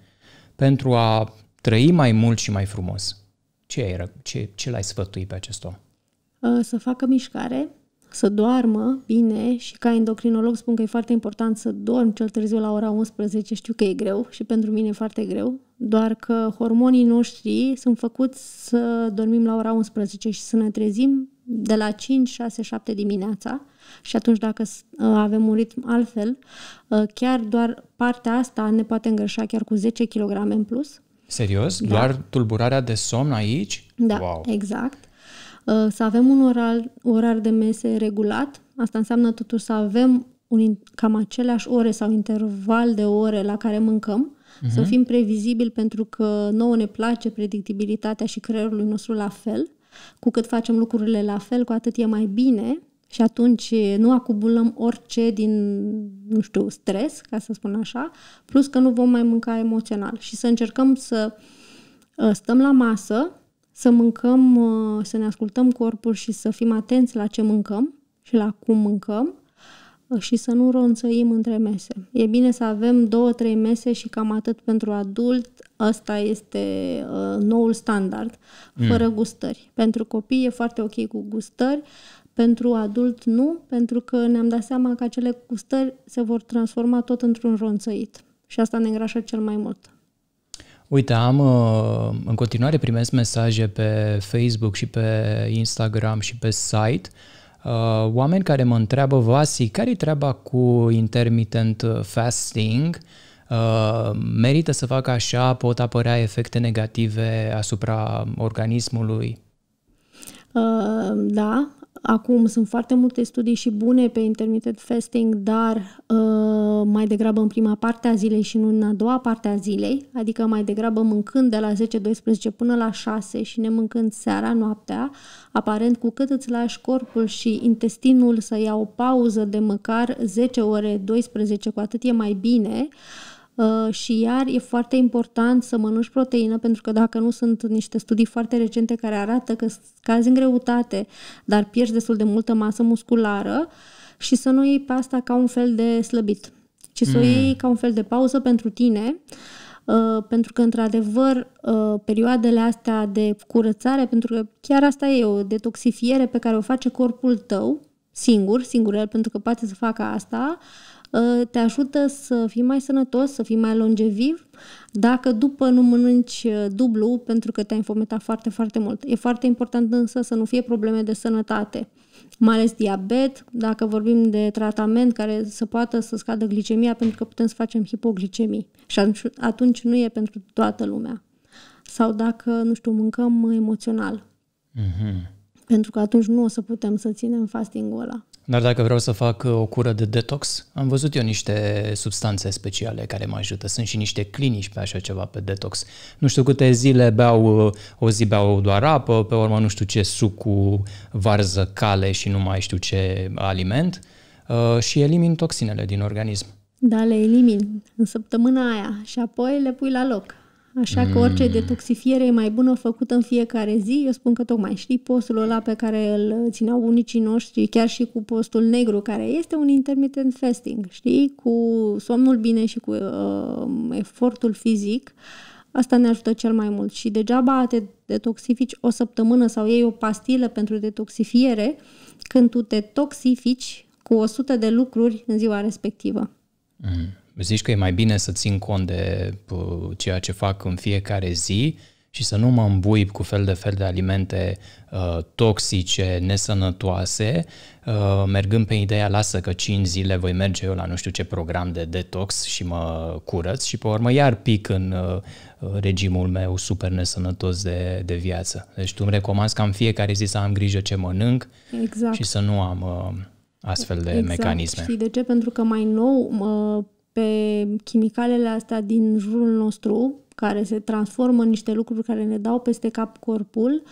pentru a trăi mai mult și mai frumos. Ce, ai, ce, ce l-ai sfătui pe acest om? Uh, să facă mișcare, să doarmă bine și ca endocrinolog spun că e foarte important să dormi cel târziu la ora 11. Știu că e greu și pentru mine e foarte greu, doar că hormonii noștri sunt făcuți să dormim la ora 11 și să ne trezim de la 5, 6, 7 dimineața și atunci dacă uh, avem un ritm altfel, uh, chiar doar partea asta ne poate îngrășa chiar cu 10 kg în plus Serios? Da. Doar tulburarea de somn aici? Da, wow. exact. Uh, să avem un orar, orar de mese regulat, asta înseamnă totuși să avem un, cam aceleași ore sau interval de ore la care mâncăm, uh-huh. să mhm. fim previzibili pentru că nouă ne place predictibilitatea și creierului nostru la fel. Cu cât facem lucrurile la fel, cu atât e mai bine și atunci nu acumulăm orice din, nu știu, stres, ca să spun așa, plus că nu vom mai mânca emoțional. Și să încercăm să ă, stăm la masă, să mâncăm, ă, să ne ascultăm corpul și să fim atenți la ce mâncăm și la cum mâncăm ă, și să nu ronțăim între mese. E bine să avem două, trei mese și cam atât pentru adult. Ăsta este uh, noul standard, fără mm. gustări. Pentru copii e foarte ok cu gustări. Uh, pentru adult nu, pentru că ne-am dat seama că acele gustări se vor transforma tot într-un ronțăit și asta ne îngrașă cel mai mult. Uite, am uh, în continuare primesc mesaje pe Facebook și pe Instagram și pe site uh, oameni care mă întreabă, Vasi, care-i treaba cu intermittent uh, fasting? Merită să fac așa? Pot apărea efecte negative asupra organismului? Da, Acum sunt foarte multe studii și bune pe intermittent fasting, dar uh, mai degrabă în prima parte a zilei și nu în a doua parte a zilei, adică mai degrabă mâncând de la 10-12 până la 6 și ne mâncând seara, noaptea, aparent cu cât îți lași corpul și intestinul să ia o pauză de măcar 10 ore, 12, cu atât e mai bine, uh, Ă, și iar e foarte important să mănânci proteină pentru că dacă nu sunt niște studii foarte recente care arată că scazi în greutate, dar pierzi destul de multă masă musculară și să nu iei pasta ca un fel de slăbit, ci să mm. o iei ca un fel de pauză pentru tine ă, pentru că, într-adevăr, ă, perioadele astea de curățare, pentru că chiar asta e o detoxifiere pe care o face corpul tău, singur, singur el, pentru că poate să facă asta, Ă, te ajută să fii mai sănătos, să fii mai longeviv, dacă după nu mănânci ă, dublu pentru că te-ai înfometat foarte, foarte mult. E foarte important însă să nu fie probleme de sănătate mai ales diabet, dacă vorbim de tratament care să poată să scadă glicemia pentru că putem să facem hipoglicemii și atunci, atunci nu e pentru toată lumea. Sau dacă, nu știu, mâncăm emoțional. Mm-hmm. Pentru că atunci nu o să putem să ținem fasting-ul ăla. Dar dacă vreau să fac uh, o cură de detox, am văzut eu niște substanțe speciale care mă ajută. Sunt și niște clinici pe așa ceva, pe detox. Nu știu câte zile beau, uh, o zi beau doar apă, pe urmă nu știu ce suc cu varză cale și nu mai știu ce aliment uh, și elimin toxinele din organism. Da, le elimin în săptămâna aia și apoi le pui la loc. Așa că orice mm. detoxifiere e mai bună făcută în fiecare zi. Eu spun că tocmai știi postul ăla pe care îl țineau unicii noștri, chiar și cu postul negru, care este un intermittent fasting, știi? Cu somnul bine și cu uh, efortul fizic, asta ne ajută cel mai mult. Și degeaba te detoxifici o săptămână sau iei o pastilă pentru detoxifiere când tu te toxifici cu 100 de lucruri în ziua respectivă. Mm zici că e mai bine să țin cont de ceea ce fac în fiecare zi și să nu mă îmbuib cu fel de fel de alimente uh, toxice, nesănătoase, uh, mergând pe ideea, lasă că 5 zile voi merge eu la nu știu ce program de detox și mă curăț și pe urmă iar pic în uh, regimul meu super nesănătos de, de viață. Deci tu îmi recomanzi ca în fiecare zi să am grijă ce mănânc exact. și să nu am... Uh, astfel de exact. mecanisme. Și de ce? Pentru că mai nou pe chimicalele astea din jurul nostru, care se transformă în niște lucruri care ne dau peste cap corpul,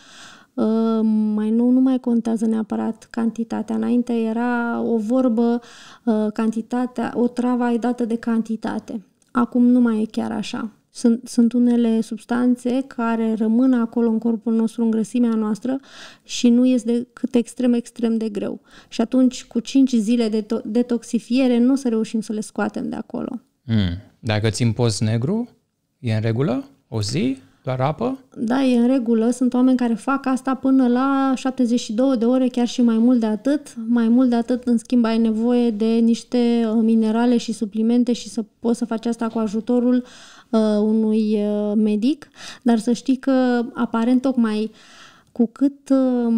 Uh, mai nou nu mai contează neapărat cantitatea. Înainte era o vorbă, uh, cantitatea, o travă ai dată de cantitate. Acum nu mai e chiar așa. Sunt, sunt unele substanțe care rămân acolo în corpul nostru, în grăsimea noastră și nu este decât extrem, extrem de greu. Și atunci, cu 5 zile de to- detoxifiere, nu o să reușim să le scoatem de acolo. Mm. Dacă țin post negru, e în regulă? O zi? Doar apă? Da, e în regulă. Sunt oameni care fac asta până la 72 de ore, chiar și mai mult de atât. Mai mult de atât, în schimb, ai nevoie de niște uh, minerale și suplimente și să poți să faci asta cu ajutorul uh, uh, unui uh, medic, dar să știi că aparent tocmai cu cât uh,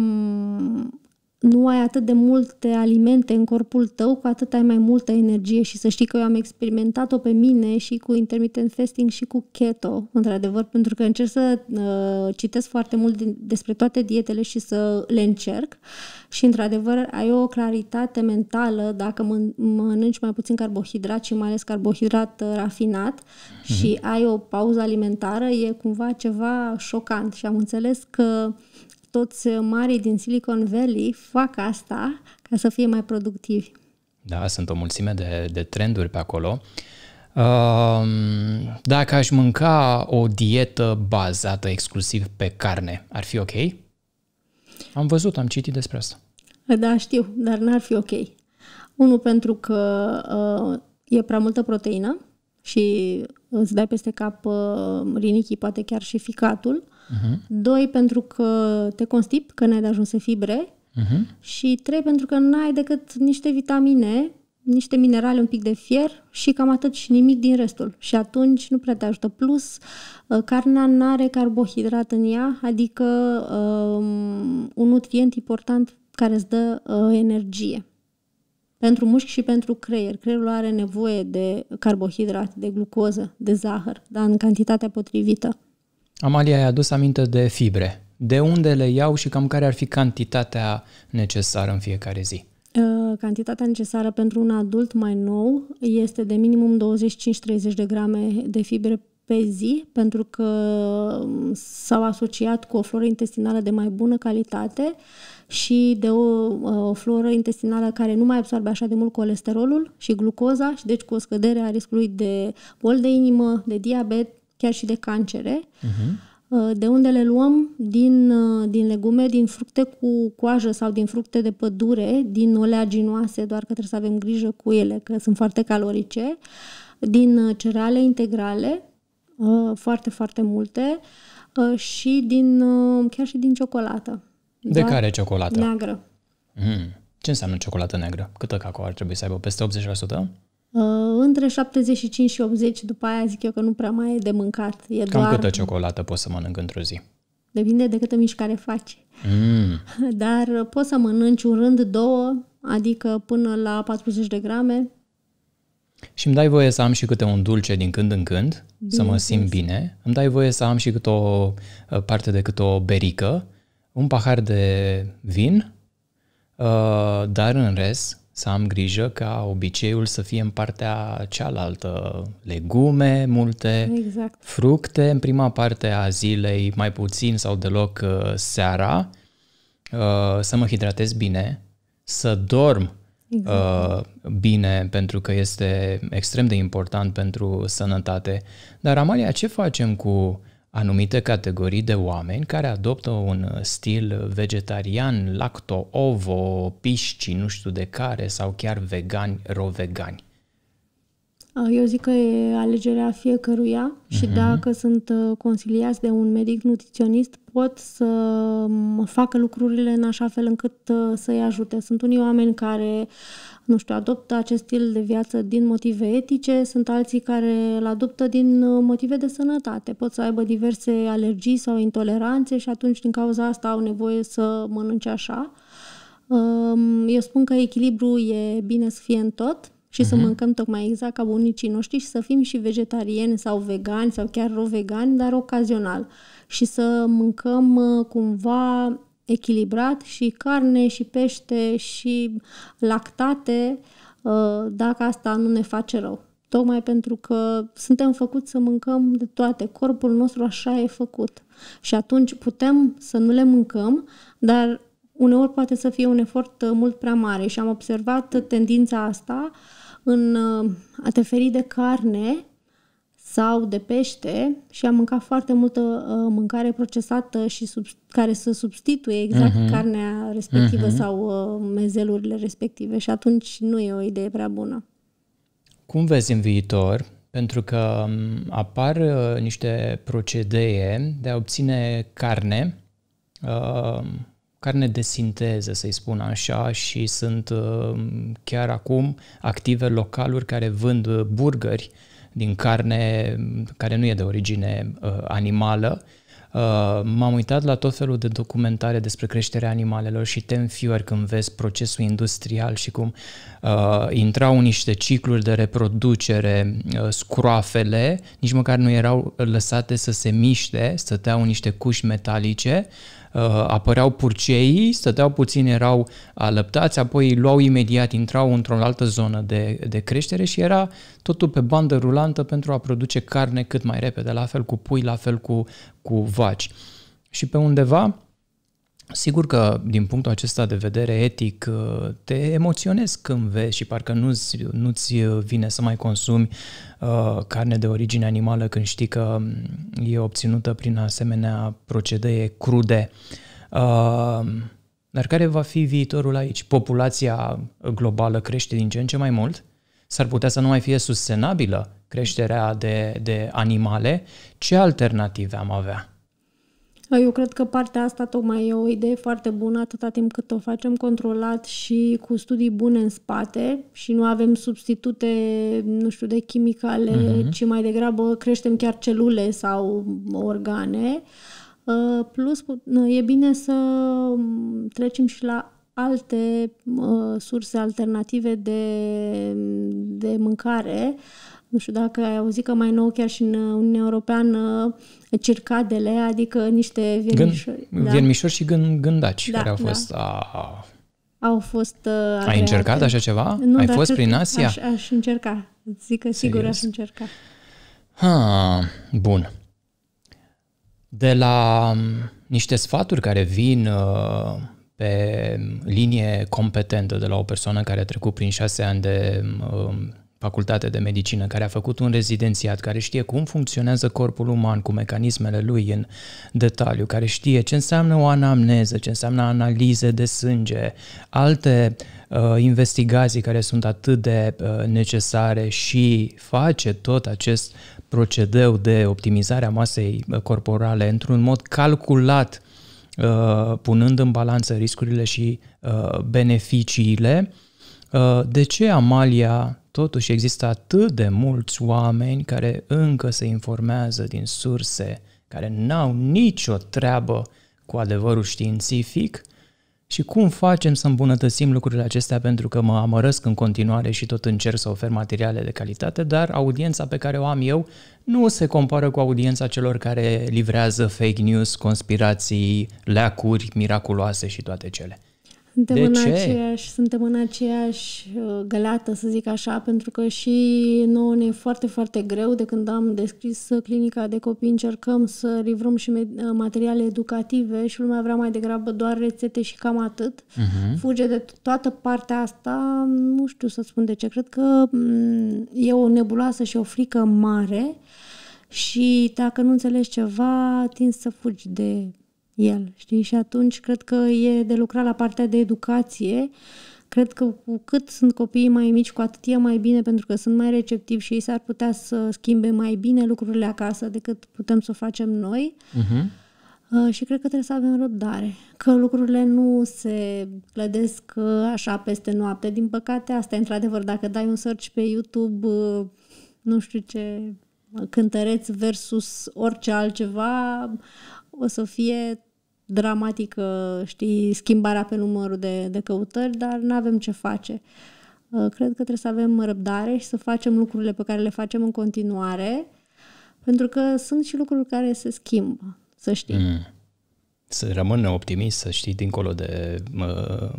nu ai atât de multe alimente în corpul tău, cu atât ai mai multă energie și să știi că eu am experimentat-o pe mine și cu intermittent fasting și cu keto, într-adevăr, pentru că încerc să uh, citesc foarte mult din, despre toate dietele și să le încerc și, într-adevăr, ai o claritate mentală dacă mân- mănânci mai puțin carbohidrat și mai ales carbohidrat uh, rafinat mm-hmm. și ai o pauză alimentară, e cumva ceva șocant și am înțeles că toți uh, marii din Silicon Valley fac asta ca să fie mai productivi. Da, sunt o mulțime de, de trenduri pe acolo. Dacă aș mânca o dietă bazată exclusiv pe carne, ar fi ok? Am văzut, am citit despre asta. Da, știu, dar n-ar fi ok. Unul, pentru că uh, e prea multă proteină și îți dai peste cap uh, rinichii, poate chiar și ficatul. Uh, Uh-huh. Doi, pentru că te constip, că n-ai de ajunse fibre. Uh-huh. Și trei, pentru că n-ai decât niște vitamine, niște minerale, un pic de fier și cam atât și nimic din restul. Și atunci nu prea te ajută. Plus, uh, carnea nu are carbohidrat în ea, adică um, un nutrient important care îți dă uh, energie pentru mușchi și pentru creier. Creierul are nevoie de carbohidrat, de glucoză, de zahăr, dar în cantitatea potrivită. Amalia i-a adus aminte de fibre. De unde le iau și cam care ar fi cantitatea necesară în fiecare zi? Uh, cantitatea necesară pentru un adult mai nou este de minimum 25-30 de grame de fibre pe zi, pentru că um, s-au asociat cu o floră intestinală de mai bună calitate și de o, uh, o floră intestinală care nu mai absorbe așa de mult colesterolul și glucoza și deci cu o scădere a riscului de bol de inimă, de diabet, chiar și de cancere. Uh-huh. De unde le luăm? Din, uh, din legume, din fructe cu coajă sau din fructe de pădure, din oleaginoase, doar că trebuie să avem grijă cu ele, că sunt foarte calorice, din uh, cereale integrale, uh, foarte, foarte multe, și din, chiar și din ciocolată. De care ciocolată? Neagră. Mm. Ce înseamnă ciocolată neagră? Câtă cacao ar trebui să aibă? Peste 80%? Uh, între 75 și 80, după aia zic eu că nu prea mai e de mâncat. E Cam doar... câtă ciocolată poți să mănânc într-o zi? Depinde de câtă mișcare faci. Mm. Dar poți să mănânci un rând, două, adică până la 40 de grame. Și îmi dai voie să am și câte un dulce din când în când, bine să mă simt zi. bine. Îmi dai voie să am și câte o uh, parte de câte o berică, un pahar de vin, uh, dar în rest să am grijă ca obiceiul să fie în partea cealaltă. Legume multe, exact. fructe în prima parte a zilei, mai puțin sau deloc uh, seara, uh, să mă hidratez bine, să dorm exact. Uh, bine, pentru că este extrem de important pentru sănătate. Dar, Amalia, ce facem cu anumite categorii de oameni care adoptă un uh, stil vegetarian, lacto, ovo, pisci, nu știu de care, sau chiar vegani, rovegani? Eu zic că e alegerea fiecăruia și uh-huh. dacă sunt uh, consiliați de un medic nutriționist, pot să facă lucrurile în așa fel încât uh, să-i ajute. Sunt unii oameni care nu știu, adoptă acest stil de viață din motive etice, sunt alții care îl adoptă din uh, motive de sănătate. Pot să aibă diverse alergii sau intoleranțe și atunci din cauza asta au nevoie să mănânce așa. Um, eu spun că echilibru e bine să fie în tot și uh-huh. să mhm. mâncăm tocmai exact ca bunicii noștri și să fim și vegetariani sau vegani sau chiar rovegani, dar ocazional. Și să mâncăm uh, cumva echilibrat și carne și pește și lactate uh, dacă asta nu ne face rău. Tocmai pentru că suntem făcuți să mâncăm de toate. Corpul nostru așa e făcut. Și atunci putem să nu le mâncăm, dar uneori poate să fie un efort uh, mult prea mare. Și am observat tendința asta în uh, a te feri de carne sau de pește și am mâncat foarte multă uh, mâncare procesată și sub, care să substituie exact uh-huh. carnea respectivă uh-huh. sau uh, mezelurile respective și atunci nu e o idee prea bună. Cum vezi în viitor? Pentru că um, apar uh, niște procedee de a obține carne, uh, carne de sinteză, să-i spun așa, și sunt uh, chiar acum active localuri care vând uh, burgeri uh, din carne care nu e de origine uh, animală. Uh, m-am uitat la tot felul de documentare despre creșterea animalelor și te înfiori când vezi procesul industrial și cum uh, intrau niște cicluri de reproducere, uh, scroafele, nici măcar nu erau lăsate să se miște, stăteau niște cuși metalice, uh, Uh, apăreau purceii, stăteau puțin, erau alăptați, apoi îi luau imediat, intrau într-o altă zonă de, de creștere și era totul pe bandă rulantă pentru a produce carne cât mai repede, la fel cu pui, la fel cu, cu vaci. Și pe undeva Sigur că, din punctul acesta de vedere etic, uh, te emoționezi când vezi și parcă nu-ți, nu-ți uh, vine să mai consumi uh, carne de origine animală când știi că mm, e obținută prin asemenea procedee crude. Uh, dar care va fi viitorul aici? Populația globală crește din ce în ce mai mult? S-ar putea să nu mai fie sustenabilă creșterea de, de animale? Ce alternative am avea? Eu cred că partea asta tocmai e o idee foarte bună atâta timp cât o facem controlat și cu studii bune în spate și nu avem substitute, nu știu, de chimicale, uh-huh. ci mai degrabă creștem chiar celule sau organe. Uh, plus, uh, e bine să mm, trecem și la alte uh, surse alternative de, de mâncare. Nu știu dacă ai auzit că mai nou chiar și în Uniunea Europeană uh, circadele, adică niște viermișori. Gân, da. și gân, gândaci da, care au da. fost... Da. A... Au fost... Uh, agreate. ai încercat așa ceva? Nu, ai fost prin Asia? Aș, aș încerca. Zic că sigur Serios? aș încerca. Ha, bun. De la um, niște sfaturi care vin uh, pe linie competentă de la o persoană care a trecut prin șase ani de um, facultate de medicină, care a făcut un rezidențiat, care știe cum funcționează corpul uman cu mecanismele lui în detaliu, care știe ce înseamnă o anamneză, ce înseamnă analize de sânge, alte uh, investigații care sunt atât de uh, necesare și face tot acest procedeu de optimizare a masei uh, corporale într-un mod calculat, uh, punând în balanță riscurile și uh, beneficiile, uh, de ce Amalia Totuși există atât de mulți oameni care încă se informează din surse care n-au nicio treabă cu adevărul științific și cum facem să îmbunătățim lucrurile acestea pentru că mă amărăsc în continuare și tot încerc să ofer materiale de calitate, dar audiența pe care o am eu nu se compară cu audiența celor care livrează fake news, conspirații, leacuri miraculoase și toate cele. Suntem de în ce? aceeași, suntem în aceeași uh, găleată, să zic așa, pentru că și nouă ne e foarte, foarte greu. De când am descris clinica de copii, încercăm să livrăm și uh, materiale educative și lumea vrea mai degrabă doar rețete și cam atât. Uh-huh. Fuge de toată partea asta, nu știu să spun de ce. Cred că mm, e o nebuloasă și o frică mare și dacă nu înțelegi ceva, tind să fugi de el, știi? Și atunci cred că e de lucrat la partea de educație. Cred că cu cât sunt copiii mai mici, cu atât e mai bine, pentru că sunt mai receptivi și ei s-ar putea să schimbe mai bine lucrurile acasă decât putem să o facem noi. Uh-huh. Uh, și cred că trebuie să avem răbdare, că lucrurile nu se uh, așa peste noapte. Din păcate, asta e într-adevăr, dacă dai un search pe YouTube, uh, nu știu ce, cântăreți versus orice altceva, o să fie dramatică, știi, schimbarea pe numărul de, de căutări, dar nu avem ce face. Uh, cred că trebuie să avem răbdare și să facem lucrurile pe care le facem în continuare, pentru că sunt și lucruri care se schimbă, să știi. Mm. Să rămână optimist, să știi, dincolo de Mă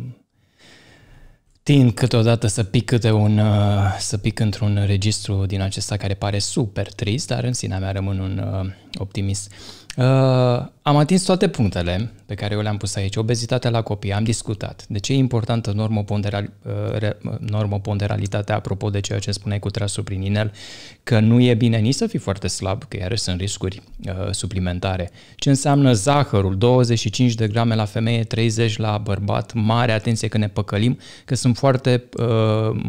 tind câteodată să pic câte un, uh, să pic într-un registru din acesta care pare super trist, dar în sinea mea rămân un uh, optimist. Uh, am atins toate punctele pe care eu le-am pus aici. Obezitatea la copii, am discutat. De ce e importantă normoponderal, uh, re, normoponderalitatea apropo de ceea ce spuneai cu trasul prin inel, că nu e bine nici să fii foarte slab, că iarăși sunt riscuri uh, suplimentare. Ce înseamnă zahărul, 25 de grame la femeie, 30 la bărbat, mare atenție că ne păcălim, că sunt foarte uh, uh,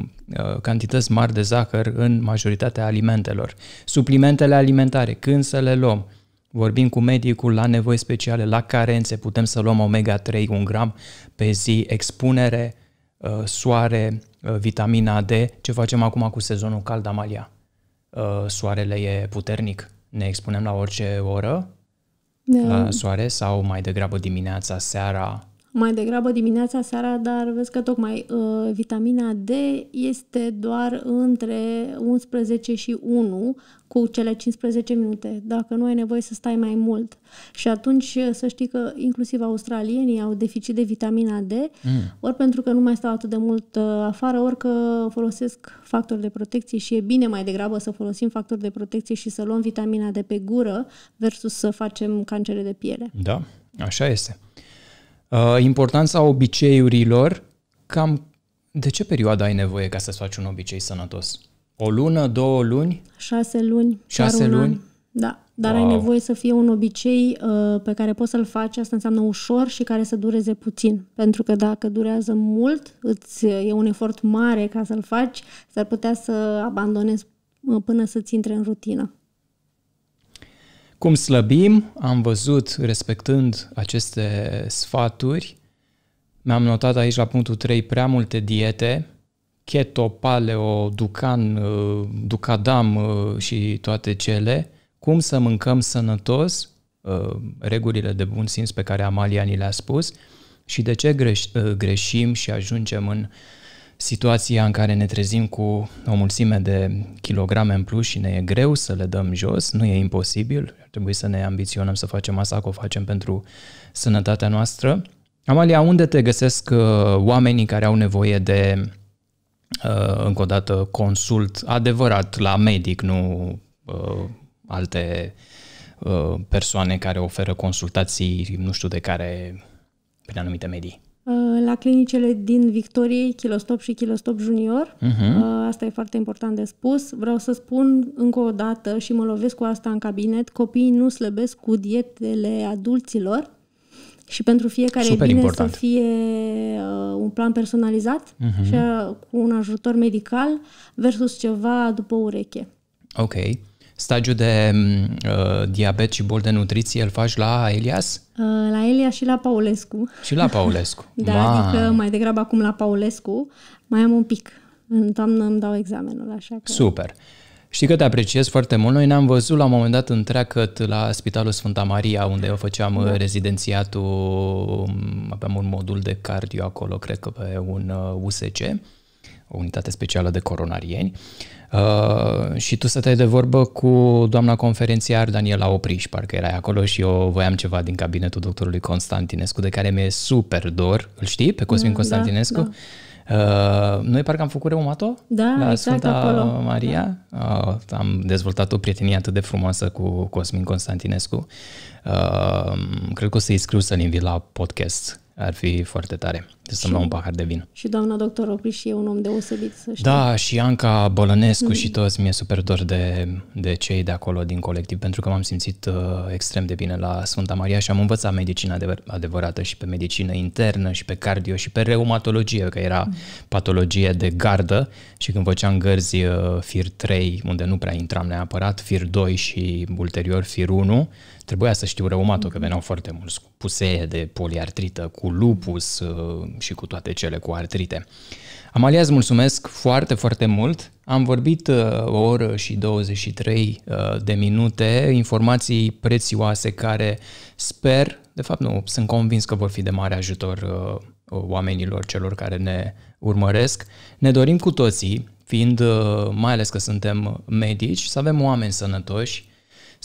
cantități mari de zahăr în majoritatea alimentelor. Suplimentele alimentare, când să le luăm? Vorbim cu medicul la nevoi speciale, la carențe, putem să luăm omega-3, un gram pe zi, expunere, uh, soare, uh, vitamina D, ce facem acum cu sezonul cald Amalia? Uh, soarele e puternic, ne expunem la orice oră, da. la soare sau mai degrabă dimineața, seara, mai degrabă dimineața, seara, dar vezi că tocmai uh, vitamina D este doar între 11 și 1 cu cele 15 minute, dacă nu ai nevoie să stai mai mult. Și atunci uh, să știi că inclusiv australienii au deficit de vitamina D, mm. ori pentru că nu mai stau atât de mult uh, afară, ori că folosesc factori de protecție și e bine mai degrabă să folosim factori de protecție și să luăm vitamina D pe gură versus să facem cancere de piele. Da, așa este. Uh, importanța obiceiurilor, cam de ce perioadă ai nevoie ca să-ți faci un obicei sănătos? O lună, două luni? Șase luni. Șase luni? An. Da, dar wow. ai nevoie să fie un obicei uh, pe care poți să-l faci, asta înseamnă ușor și care să dureze puțin. Pentru că dacă durează mult, îți, e un efort mare ca să-l faci, s-ar putea să abandonezi uh, până să-ți intre în rutină. Cum slăbim, am văzut respectând aceste sfaturi. Mi-am notat aici la punctul 3 prea multe diete, keto, paleo, ducan, uh, ducadam uh, și toate cele. Cum să mâncăm sănătos, uh, regulile de bun simț pe care Amalia ni le-a spus și de ce greș- greșim și ajungem în uh, situația în care ne trezim cu o mulțime de kilograme în plus și ne e greu să le dăm jos, nu e imposibil, ar trebui să ne ambiționăm să facem asta, că o facem pentru sănătatea noastră. Amalia, unde te găsesc uh, oamenii care au nevoie de, uh, încă o dată, consult adevărat la medic, nu uh, alte persoane care oferă consultații, nu știu de care, prin anumite medii? Uh, la clinicile din Victoriei, KiloStop și KiloStop Junior. Uh-huh. Asta e foarte important de spus. Vreau să spun încă o dată și mă lovesc cu asta în cabinet, copiii nu slăbesc cu dietele adulților și pentru fiecare Super e bine important. să fie uh, un plan personalizat uh-huh. și uh, cu un ajutor medical versus ceva după ureche. Ok stagiul de mm, uh, diabet și bol de nutriție îl faci la Elias? Uh, la Elias și la Paulescu. Și la Paulescu. da, Ma. adică mai degrabă acum la Paulescu. Mai am un pic. În toamnă îmi dau examenul, așa că... Super. Știi că te apreciez foarte mult. Noi ne-am văzut la un moment dat întreagăt la Spitalul Sfânta Maria, unde eu făceam da. Uh, rezidențiatul, mm, aveam un modul de cardio acolo, cred că pe un USC, uh, o unitate specială de coronarieni. Uh, Uh, și tu să stăteai de vorbă cu doamna conferențiar Daniela Opriș, parcă erai acolo și eu voiam ceva din cabinetul doctorului Constantinescu, de care mi-e super dor. Îl știi pe Cosmin mm, da, Constantinescu? Da, da. Uh, noi parcă am făcut reumato da, la exact, Sfânta acolo. Maria. Da. Uh, am dezvoltat o prietenie atât de frumoasă cu Cosmin Constantinescu. Uh, cred că o să-i scriu să-l invit la podcast ar fi foarte tare. Să mi un pahar de vin. Și doamna doctor Opriș e un om deosebit, să știi. Da, și Anca Bolănescu mm. Mm-hmm. și toți mi-e super dor de, de cei de acolo din colectiv, pentru că m-am simțit uh, extrem de bine la Sfânta Maria și am învățat medicina adevăr- adevărată și pe medicină internă și pe cardio și pe reumatologie, că era mm. patologie de gardă și când făceam gărzi uh, FIR 3, unde nu prea intram neapărat, FIR 2 și ulterior FIR 1, Trebuia să știu reumatul, că veneau foarte mulți cu pusee de poliartrită, cu lupus uh, și cu toate cele cu artrite. Amalia, îți mulțumesc foarte, foarte mult. Am vorbit uh, o oră și 23 uh, de minute, informații prețioase care sper, de fapt nu, sunt convins că vor fi de mare ajutor oamenilor, celor care ne urmăresc. Ne dorim cu toții, fiind mai ales că suntem medici, să avem oameni sănătoși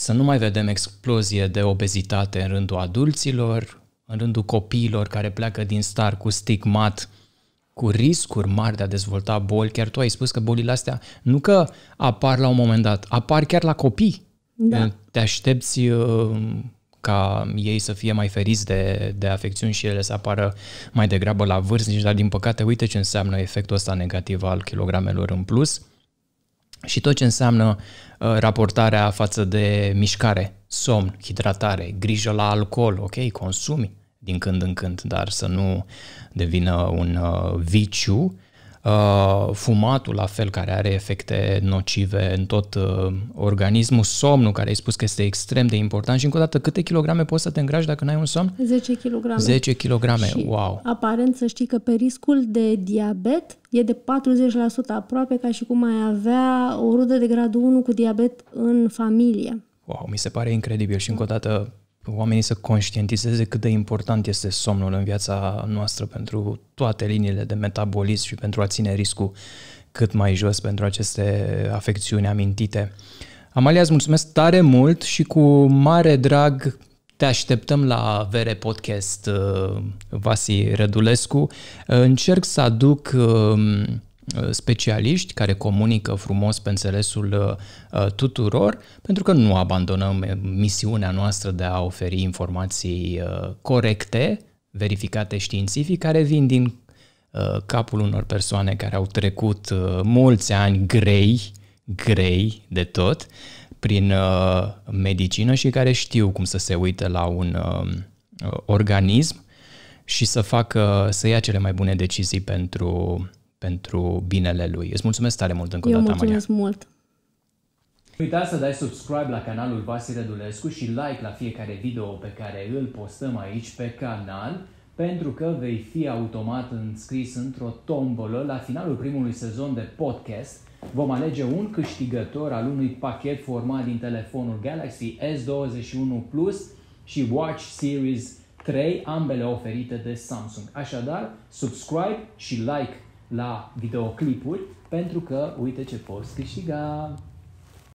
să nu mai vedem explozie de obezitate în rândul adulților, în rândul copiilor care pleacă din star cu stigmat, cu riscuri mari de a dezvolta boli. Chiar tu ai spus că bolile astea nu că apar la un moment dat, apar chiar la copii. Da. Te aștepți uh, ca ei să fie mai feriți de, de afecțiuni și ele să apară mai degrabă la vârstnici, dar din păcate uite ce înseamnă efectul ăsta negativ al kilogramelor în plus și tot ce înseamnă uh, raportarea față de mișcare, somn, hidratare, grijă la alcool, ok, consumi din când în când, dar să nu devină un uh, viciu Uh, fumatul la fel care are efecte nocive în tot uh, organismul, somnul care ai spus că este extrem de important și încă o dată câte kilograme poți să te îngrași dacă n-ai un somn? 10 kg. 10 kg, wow. Aparent să știi că pe riscul de diabet e de 40% aproape ca și cum ai avea o rudă de gradul 1 cu diabet în familie. Wow, mi se pare incredibil și încă o dată oamenii să conștientizeze cât de important este somnul în viața noastră pentru toate liniile de metabolism și pentru a ține riscul cât mai jos pentru aceste afecțiuni amintite. Amalia, îți mulțumesc tare mult și cu mare drag te așteptăm la Vere Podcast uh, Vasi Rădulescu. Încerc să aduc um, Uh, specialiști care comunică frumos pe înțelesul uh, uh, tuturor, pentru că nu abandonăm misiunea noastră de a oferi informații corecte, verificate științific, care vin din capul unor persoane care au trecut mulți ani grei, grei de tot, prin medicină și care știu cum să se uite la un organism și să facă, să ia cele mai bune decizii pentru pentru binele lui. Îți mulțumesc tare mult încă o dată, Maria. mulțumesc mult! Nu uita să dai subscribe la canalul Vasile Dulescu și like la fiecare video pe care îl postăm aici pe canal, pentru că vei fi automat înscris într-o tombolă la finalul primului sezon de podcast. Vom alege un câștigător al unui pachet format din telefonul Galaxy S21 Plus și Watch Series 3, ambele oferite de Samsung. Așadar, subscribe și like la videoclipuri pentru că uite ce poți câștiga.